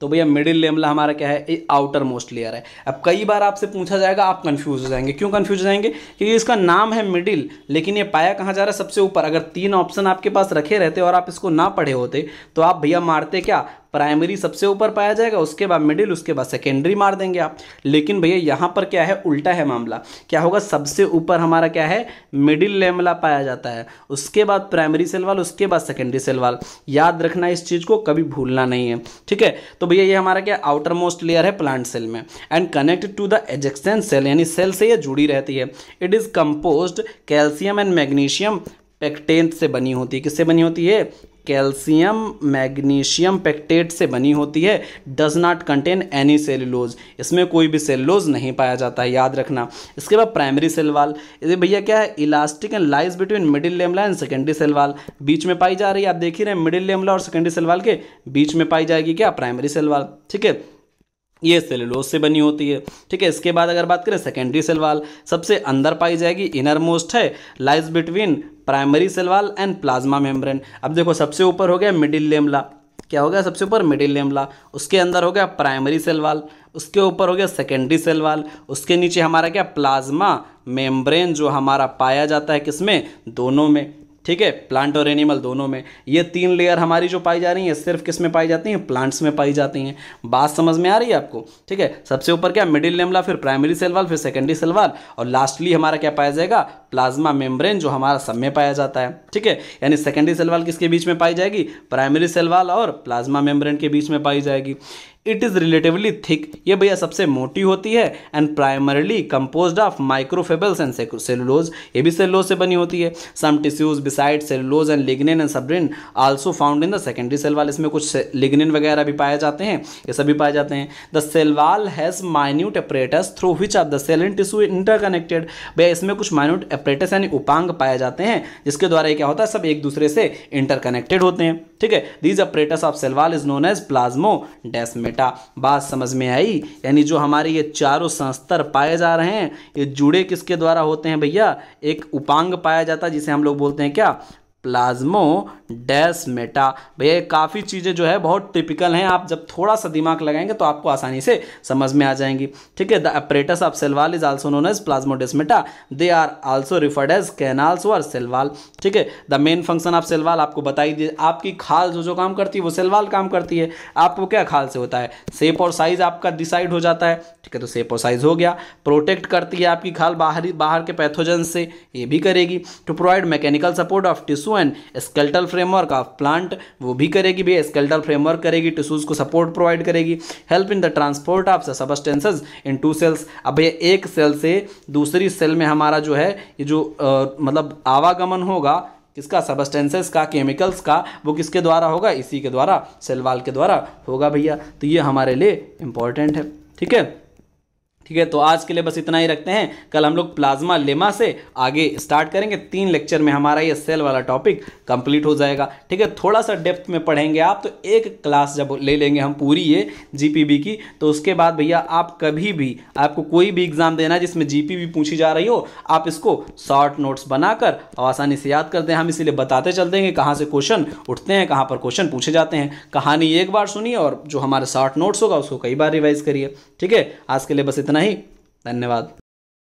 Speaker 1: तो भैया मिडिल लेमला हमारा क्या है आउटर मोस्ट लेयर है अब कई बार आपसे पूछा जाएगा आप कंफ्यूज हो जाएंगे क्यों कंफ्यूज हो जाएंगे क्योंकि इसका नाम है मिडिल लेकिन ये पाया कहाँ जा रहा है सबसे ऊपर अगर तीन ऑप्शन आपके पास रखे रहते और आप इसको ना पढ़े होते तो आप भैया मारते क्या प्राइमरी सबसे ऊपर पाया जाएगा उसके बाद मिडिल उसके बाद सेकेंडरी मार देंगे आप लेकिन भैया यहाँ पर क्या है उल्टा है मामला क्या होगा सबसे ऊपर हमारा क्या है मिडिल लेमला पाया जाता है उसके बाद प्राइमरी सेल वाल उसके बाद सेकेंडरी सेल वाल याद रखना इस चीज़ को कभी भूलना नहीं है ठीक है तो भैया ये हमारा क्या आउटर मोस्ट लेयर है प्लांट सेल में एंड कनेक्टेड टू द एजेक्सन सेल यानी सेल से यह जुड़ी रहती है it is compose calcium and magnesium pectate से बनी होती है किससे बनी होती है कैल्शियम मैग्नीशियम पैक्टेट से बनी होती है does not contain any cellulose इसमें कोई भी सेलुलोज नहीं पाया जाता है याद रखना इसके बाद प्राइमरी सेल वाल भैया क्या है elastic and lies between middle lamella and secondary cell wall बीच में पाई जा रही है आप देख ही रहे हैं मिडिल लेमला और सेकेंडरी सेल वाल के बीच में पाई जाएगी क्या प्राइमरी सेल वाल ठीक है ये सेलुलोज से बनी होती है ठीक है इसके बाद अगर बात करें सेकेंडरी सेलवाल सबसे अंदर पाई जाएगी इनर मोस्ट है lies between primary cell wall and plasma membrane अब देखो सबसे ऊपर हो गया मिडिल लेमला क्या हो गया सबसे ऊपर मिडिल लेमला उसके अंदर हो गया प्राइमरी सेलवाल उसके ऊपर हो गया सेकेंडरी सेलवाल उसके नीचे हमारा क्या प्लाज्मा मेम्ब्रेन जो हमारा पाया जाता है किसमें दोनों में ठीक है प्लांट और एनिमल दोनों में ये तीन लेयर हमारी जो पाई जा रही है सिर्फ किस में पाई जाती हैं प्लांट्स में पाई जाती हैं बात समझ में आ रही है आपको ठीक है सबसे ऊपर क्या मिडिल लेमला फिर प्राइमरी सेलवाल फिर सेकेंडरी सेलवाल और लास्टली हमारा क्या पाया जाएगा प्लाज्मा मेम्ब्रेन जो हमारा सब में पाया जाता है ठीक है यानी सेकेंडरी सेलवाल किसके बीच में पाई जाएगी प्राइमरी सेलवाल और प्लाज्मा मेम्ब्रेन के बीच में पाई जाएगी इट इज़ रिलेटिवली थिक ये भैया सबसे मोटी होती है and primarily compose of microfibrils and cellulose ये भी सेलुलोज से बनी होती है some tissues beside cellulose and lignin and suberin also found in the secondary cell wall इसमें कुछ लिग्निन वगैरह भी पाए जाते हैं ये भी पाए जाते हैं the cell wall has minute apparatus through which of the cell and tissue interconnected भैया इसमें कुछ माइन्यूट अपरेटस यानी उपांग पाए जाते हैं जिसके द्वारा क्या होता है सब एक दूसरे से इंटरकनेक्टेड होते हैं ठीक है these apparatus of cell wall is known as plasmodesmata बेटा बात समझ में आई यानी जो हमारे ये चारों संस्तर पाए जा रहे हैं ये जुड़े किसके द्वारा होते हैं भैया एक उपांग पाया जाता है जिसे हम लोग बोलते हैं क्या प्लाज्मो डैश मेटा भैया काफ़ी चीज़ें जो है बहुत टिपिकल हैं आप जब थोड़ा सा दिमाग लगाएंगे तो आपको आसानी से समझ में आ जाएंगी ठीक है the apparatus of cell wall is also known as plasmodesmata they are also referred as canals और सेलवाल ठीक है the main function of cell wall आपको बताई दिए आपकी खाल जो जो काम करती है वो सेलवाल काम करती है आपको क्या खाल से होता है सेप और साइज आपका डिसाइड हो जाता है ठीक है तो सेप और साइज हो गया प्रोटेक्ट करती है आपकी खाल बाहरी बाहर के पैथोजन से ये भी करेगी to provide mechanical support of tissue one skeletal framework of plant वो भी करेगी भैया स्केल्टल फ्रेमवर्क करेगी टिशूज को सपोर्ट प्रोवाइड करेगी help in the transport of substances into cells अब भैया एक सेल से दूसरी सेल में हमारा जो है ये जो आ, मतलब आवागमन होगा किसका सबस्टेंसेस का केमिकल्स का वो किसके द्वारा होगा इसी के द्वारा सेलवाल के द्वारा होगा भैया तो ये हमारे लिए इम्पोर्टेंट है ठीक है ठीक है तो आज के लिए बस इतना ही रखते हैं कल हम लोग प्लाज्मा लेमा से आगे स्टार्ट करेंगे तीन लेक्चर में हमारा ये सेल वाला टॉपिक कंप्लीट हो जाएगा ठीक है थोड़ा सा डेप्थ में पढ़ेंगे आप तो एक क्लास जब ले लेंगे हम पूरी ये जी की तो उसके बाद भैया आप कभी भी आपको कोई भी एग्ज़ाम देना है जिसमें जीपीबी पूछी जा रही हो आप इसको शॉर्ट नोट्स बनाकर आसानी से याद करते हैं हम इसीलिए बताते चल देंगे कहाँ से क्वेश्चन उठते हैं कहाँ पर क्वेश्चन पूछे जाते हैं कहानी एक बार सुनिए और जो हमारे शॉर्ट नोट्स होगा उसको कई बार रिवाइज करिए ठीक है आज के लिए बस इतना नहीं धन्यवाद